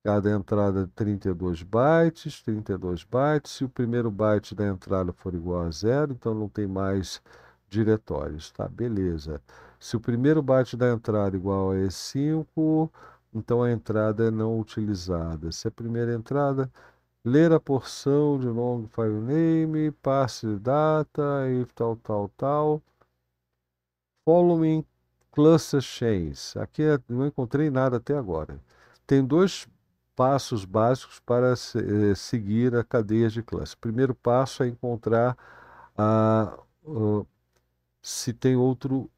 cada entrada de 32 bytes, 32 bytes. Se o primeiro byte da entrada for igual a zero, então não tem mais diretórios, tá? Beleza. Se o primeiro byte da entrada igual a E5, então a entrada é não utilizada. Se a primeira entrada, ler a porção de long file name, passe data e tal, tal, tal. Following cluster chains. Aqui é, não encontrei nada até agora. Tem dois passos básicos para eh, seguir a cadeia de cluster. O primeiro passo é encontrar a, se tem outro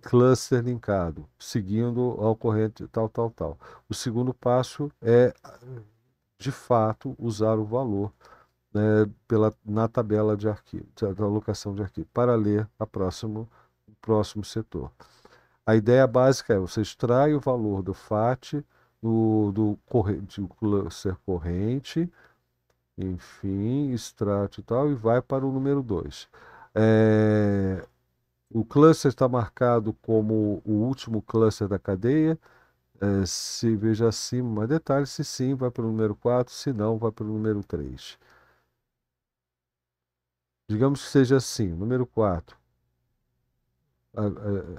cluster linkado, seguindo a corrente tal, tal, tal. O segundo passo é, de fato, usar o valor né, pela, na tabela de arquivo, da alocação de arquivo, para ler a próximo, o próximo setor. A ideia básica é você extrai o valor do FAT do, do corrente, cluster corrente, enfim, extrato e tal, e vai para o número 2. É, o cluster está marcado como o último cluster da cadeia. É, se veja acima mais detalhes, se sim, vai para o número 4, se não, vai para o número 3. Digamos que seja assim, número 4. Ah,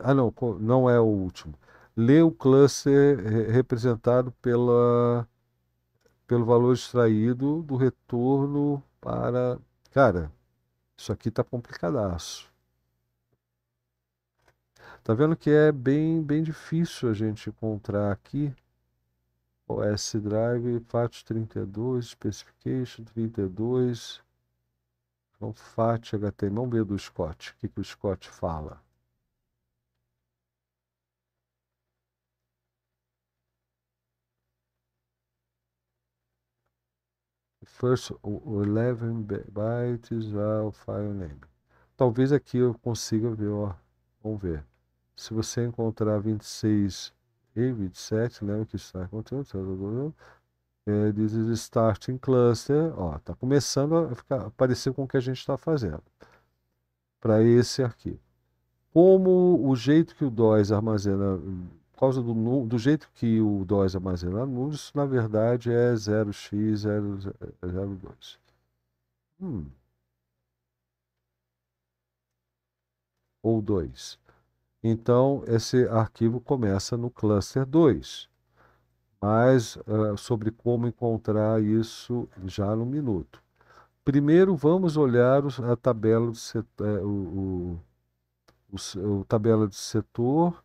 ah, ah não, não é o último. Lê o cluster representado pela, pelo valor extraído do retorno para. Cara, isso aqui está complicadaço. Tá vendo que é bem, bem difícil a gente encontrar aqui o S Drive, FAT 32, Specification 32. Então, é FAT HTML, vamos ver do Scott, o que, que o Scott fala. First, 11 bytes, are file name. Talvez aqui eu consiga ver, ó. Vamos ver. Se você encontrar 26 e 27, lembra né, que está acontecendo? É, diz starting cluster, ó, está começando a ficar parecido com o que a gente está fazendo para esse arquivo. Como o jeito que o DOS armazena, por causa do, do jeito que o DOS armazena isso na verdade é 0x002. Hum. Ou 2. Então, esse arquivo começa no cluster 2. Mas uh, sobre como encontrar isso já no minuto. Primeiro, vamos olhar os, a tabela de setor, é, o, o, o, o, tabela de setor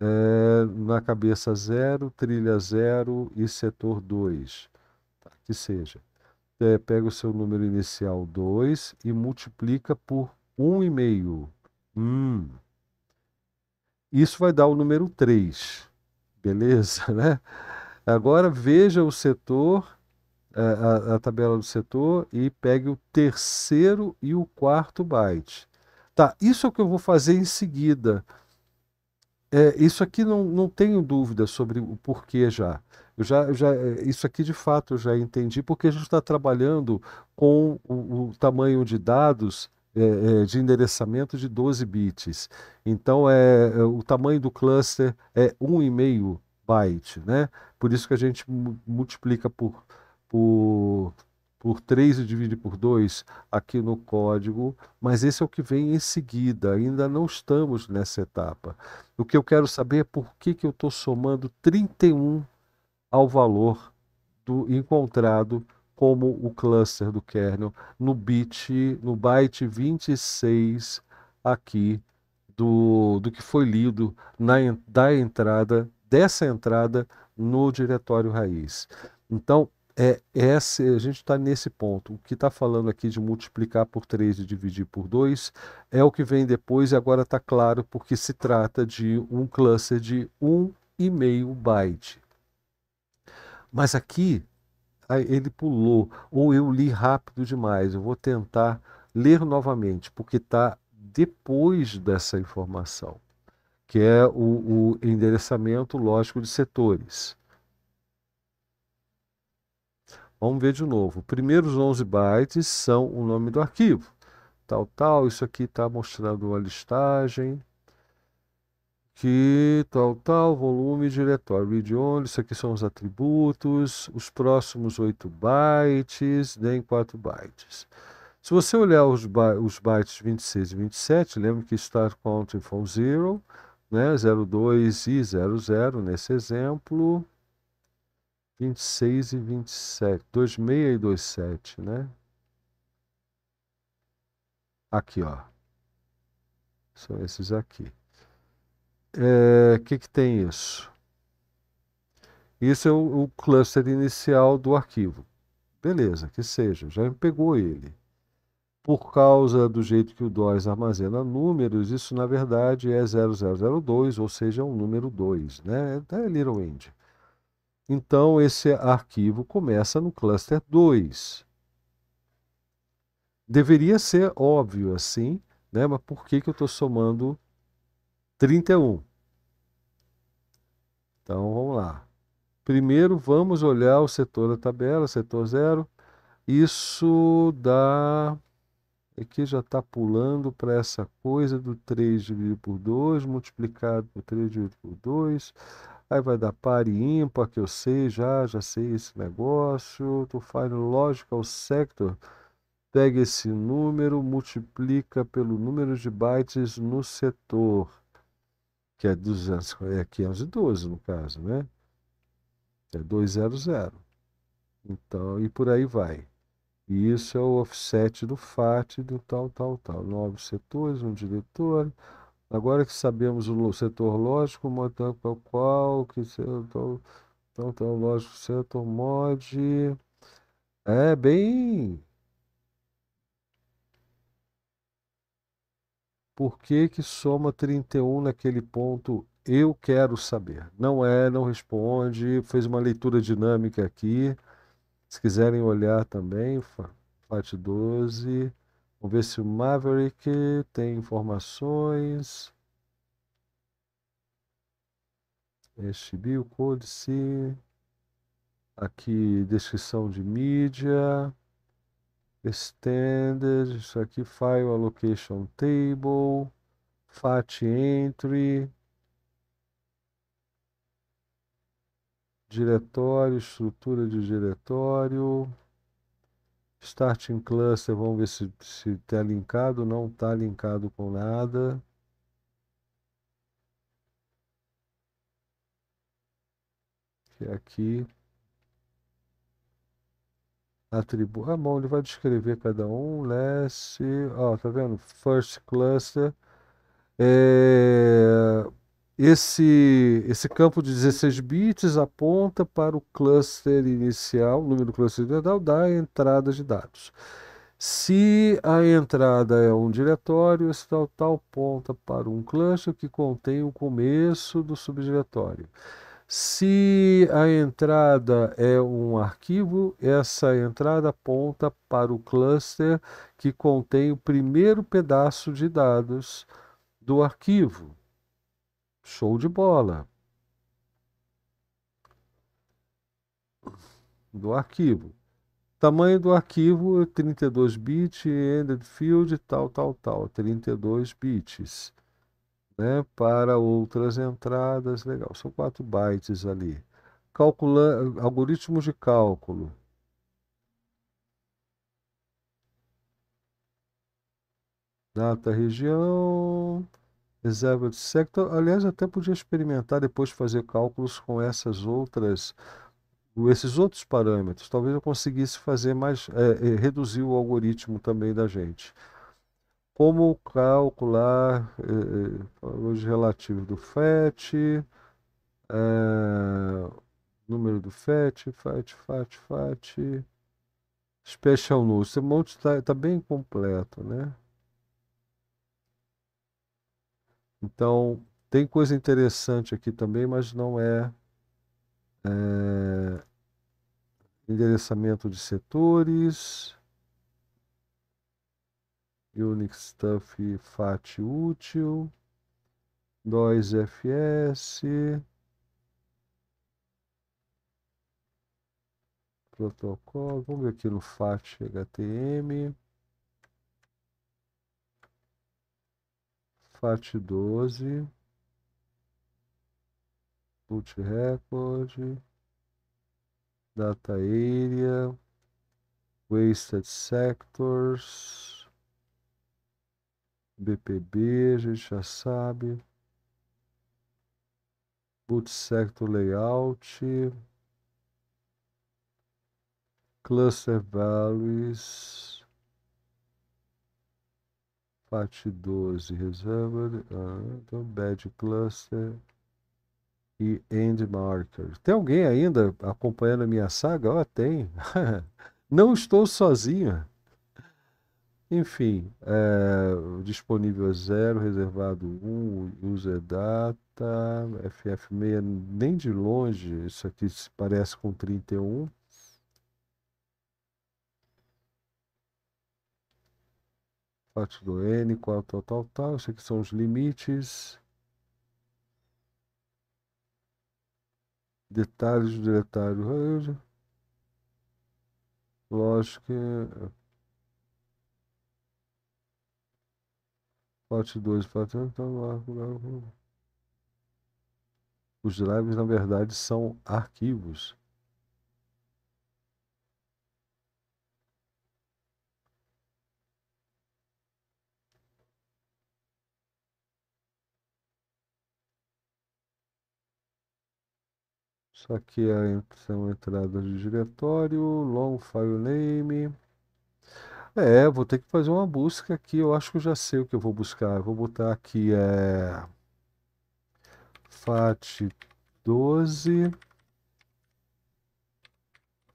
é, na cabeça 0, trilha 0 e setor 2. Tá, que seja. É, pega o seu número inicial 2 e multiplica por 1,5. Um 1. Hum. Isso vai dar o número 3, beleza? Né? Agora veja o setor, a, a, tabela do setor, e pegue o terceiro e o quarto byte. Tá, isso é o que eu vou fazer em seguida. É, isso aqui não, não tenho dúvida sobre o porquê já. Eu já, já. É, isso aqui de fato eu já entendi, porque a gente está trabalhando com o, o tamanho de dados é, é, de endereçamento de 12 bits. Então, é, é, o tamanho do cluster é 1,5 byte, né? Por isso que a gente multiplica por, por, por 3 e divide por 2 aqui no código, mas esse é o que vem em seguida, ainda não estamos nessa etapa. O que eu quero saber é por que, que eu estou somando 31 ao valor do encontrado como o cluster do kernel no bit, no byte 26 aqui do, do que foi lido na, da entrada, dessa entrada no diretório raiz. Então, é esse, a gente está nesse ponto. O que está falando aqui de multiplicar por 3 e dividir por 2 é o que vem depois e agora está claro porque se trata de um cluster de 1,5 byte. Mas aqui ele pulou, ou eu li rápido demais, eu vou tentar ler novamente, porque está depois dessa informação, que é o, o endereçamento lógico de setores. Vamos ver de novo. Primeiros 11 bytes são o nome do arquivo. Tal, tal, isso aqui está mostrando uma listagem que tal, tal, volume diretório, read only, isso aqui são os atributos, os próximos 8 bytes, nem 4 bytes. Se você olhar os, os bytes 26 e 27, lembra que start count from zero, né, 02 e 00 nesse exemplo, 26 e 27, 26 e 27, né? Aqui, ó. São esses aqui é, que, que tem isso? Isso é o, o cluster inicial do arquivo. Beleza, que seja, já pegou ele. Por causa do jeito que o DOS armazena números, isso na verdade é 0002, ou seja, um número 2, né? É Little End. Então, esse arquivo começa no cluster 2. Deveria ser óbvio assim, né? mas por que, que eu estou somando 31. Então vamos lá. Primeiro vamos olhar o setor da tabela, setor zero. Isso dá. Aqui já está pulando para essa coisa do 3 dividido por 2, multiplicado por 3 dividido por 2. Aí vai dar par e ímpar, que eu sei já, já sei esse negócio. Tu faz logical sector. Pega esse número, multiplica pelo número de bytes no setor que é dos é 512 no caso, né? É 200. Então, e por aí vai. E isso é o offset do FAT do tal, tal, tal. Nove setores, um diretor. Agora que sabemos o setor lógico, montando qual, qual, que setor, tal tal lógico, setor mod. É bem por que, que soma 31 naquele ponto? Eu quero saber. Não é, não responde, fez uma leitura dinâmica aqui. Se quiserem olhar também, FAT 12. Vamos ver se o Maverick tem informações. Este biocódice. Aqui, descrição de mídia standard, isso aqui, file allocation table, FAT entry, diretório, estrutura de diretório, starting cluster, vamos ver se está linkado, não está linkado com nada. É aqui atributo. Ah, bom, ele vai descrever cada um. Last, né, ó, tá vendo? First cluster. É, esse, esse campo de 16 bits aponta para o cluster inicial, o número do cluster inicial da entrada de dados. Se a entrada é um diretório, esse tal tal aponta para um cluster que contém o começo do subdiretório. Se a entrada é um arquivo, essa entrada aponta para o cluster que contém o primeiro pedaço de dados do arquivo. Show de bola! Do arquivo. Tamanho do arquivo 32 bits, ended field, tal, tal, tal, 32 bits né, para outras entradas. Legal, são 4 bytes ali. Calcula, algoritmos de cálculo. Data, região, Reserva de Sector. Aliás, até podia experimentar depois fazer cálculos com essas outras, esses outros parâmetros. Talvez eu conseguisse fazer mais, é, é, reduzir o algoritmo também da gente. Como calcular eh, eh, valores relativos do FET, eh, número do FET, FAT, FAT, FAT, Special Null. Esse monte está tá bem completo, né? Então, tem coisa interessante aqui também, mas não é, é endereçamento de setores. Unix Stuff FAT útil, 2FS, protocolo, vamos ver aqui no FAT HTM, FAT 12, boot record, data area, wasted sectors, BPB, a gente já sabe. Boot Sector Layout. Cluster Values. fat 12, reserva. Ah, então, Bad Cluster. E End Marker. Tem alguém ainda acompanhando a minha saga? Ó, oh, tem. Não estou sozinho. Enfim, é, disponível é zero, reservado um, user é data, FF6 nem de longe, isso aqui se parece com 31. Parte do N, qual, tal, tal, tal. Isso aqui são os limites. Detalhes do detalhe. Lógico que Parte então, 2, os drives, na verdade, são arquivos. Isso aqui é a entrada de diretório, long file name. É, vou ter que fazer uma busca aqui. Eu acho que eu já sei o que eu vou buscar. Eu vou botar aqui é FAT 12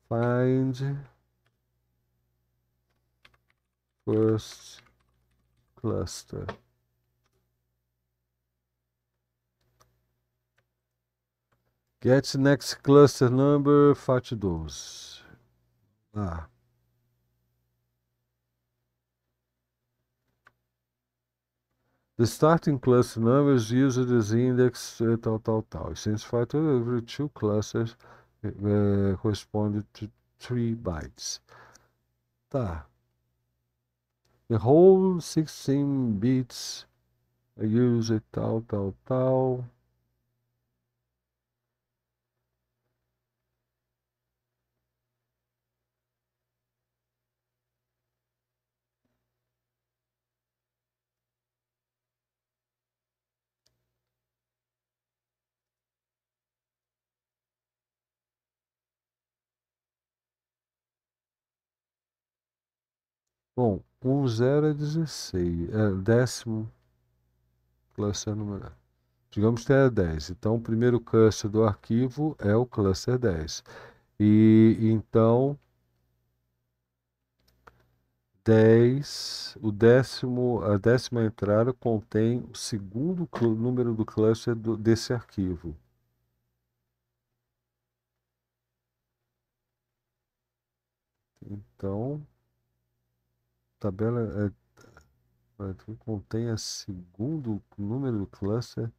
find first cluster. Get next cluster number FAT12. Ah. The starting class is used as index. uh, tal tal tal. Identify to eh, every two classes uh, to three bytes. Tá. The whole 16 bits are used tal tal tal. Bom, um zero é 16. É, décimo cluster número. Digamos que é 10. Então, o primeiro cluster do arquivo é o cluster 10. E então, 10, o décimo, a décima entrada contém o segundo número do cluster do, desse arquivo. Então, tabela é, é, é contém a é segundo número do cluster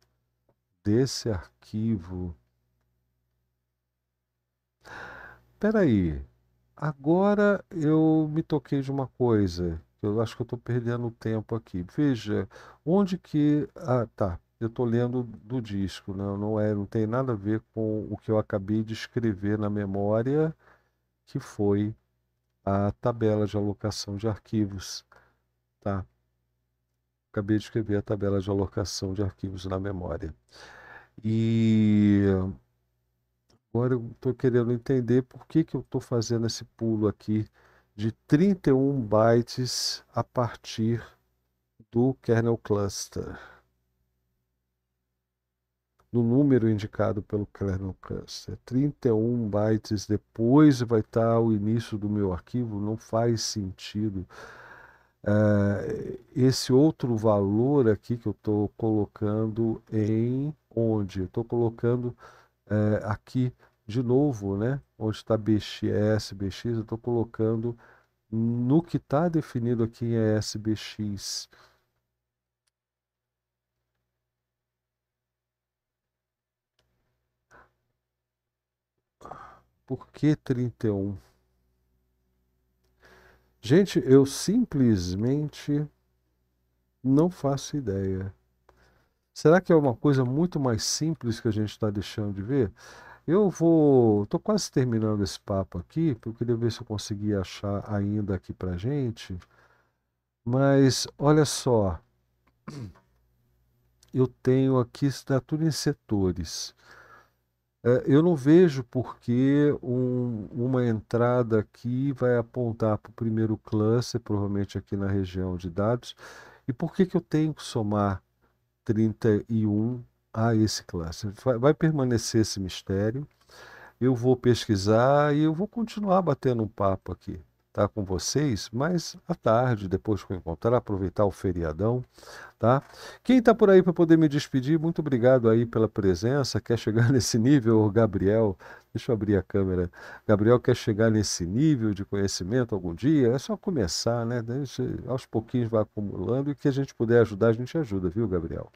desse arquivo. aí agora eu me toquei de uma coisa. Eu acho que eu estou perdendo tempo aqui. Veja, onde que. Ah, tá. Eu estou lendo do disco, né? não, é, não tem nada a ver com o que eu acabei de escrever na memória, que foi a tabela de alocação de arquivos. Tá? Acabei de escrever a tabela de alocação de arquivos na memória. E agora eu estou querendo entender por que, que eu estou fazendo esse pulo aqui de 31 bytes a partir do kernel cluster no número indicado pelo Kernel Cluster. 31 bytes depois vai estar tá o início do meu arquivo, não faz sentido. Eh, esse outro valor aqui que eu estou colocando em onde? Estou colocando eh, aqui de novo, né? Onde está bxs BX, eu estou colocando no que está definido aqui em ESBX. Por que 31? Gente, eu simplesmente não faço ideia. Será que é uma coisa muito mais simples que a gente está deixando de ver? Eu vou. Estou quase terminando esse papo aqui, porque eu queria ver se eu consegui achar ainda aqui para gente. Mas olha só. Eu tenho aqui, está tudo em setores. É, eu não vejo por um, uma entrada aqui vai apontar para o primeiro cluster, provavelmente aqui na região de dados. E por que, que eu tenho que somar 31 a esse cluster? Vai, vai permanecer esse mistério. Eu vou pesquisar e eu vou continuar batendo um papo aqui tá, com vocês mais à tarde, depois que eu encontrar, aproveitar o feriadão, tá? Quem está por aí para poder me despedir, muito obrigado aí pela presença. Quer chegar nesse nível, Gabriel? Deixa eu abrir a câmera. Gabriel quer chegar nesse nível de conhecimento algum dia? É só começar, né? Deixa, aos pouquinhos vai acumulando e que a gente puder ajudar, a gente ajuda, viu, Gabriel?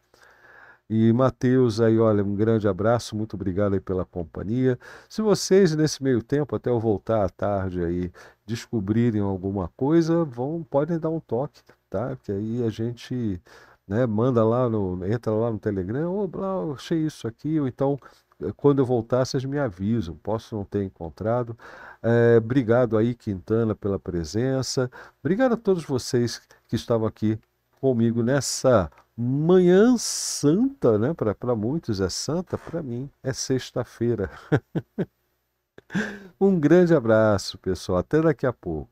E Matheus aí, olha, um grande abraço, muito obrigado aí pela companhia. Se vocês nesse meio tempo, até eu voltar à tarde aí, descobrirem alguma coisa, vão podem dar um toque, tá? Que aí a gente, né, manda lá no, entra lá no Telegram, ô, oh, achei isso aqui, ou então eh, quando eu voltar, vocês me avisam. Posso não ter encontrado. É, obrigado aí, Quintana, pela presença. Obrigado a todos vocês que estavam aqui comigo nessa Manhã santa, né? Para muitos é santa, para mim é sexta-feira. um grande abraço, pessoal. Até daqui a pouco.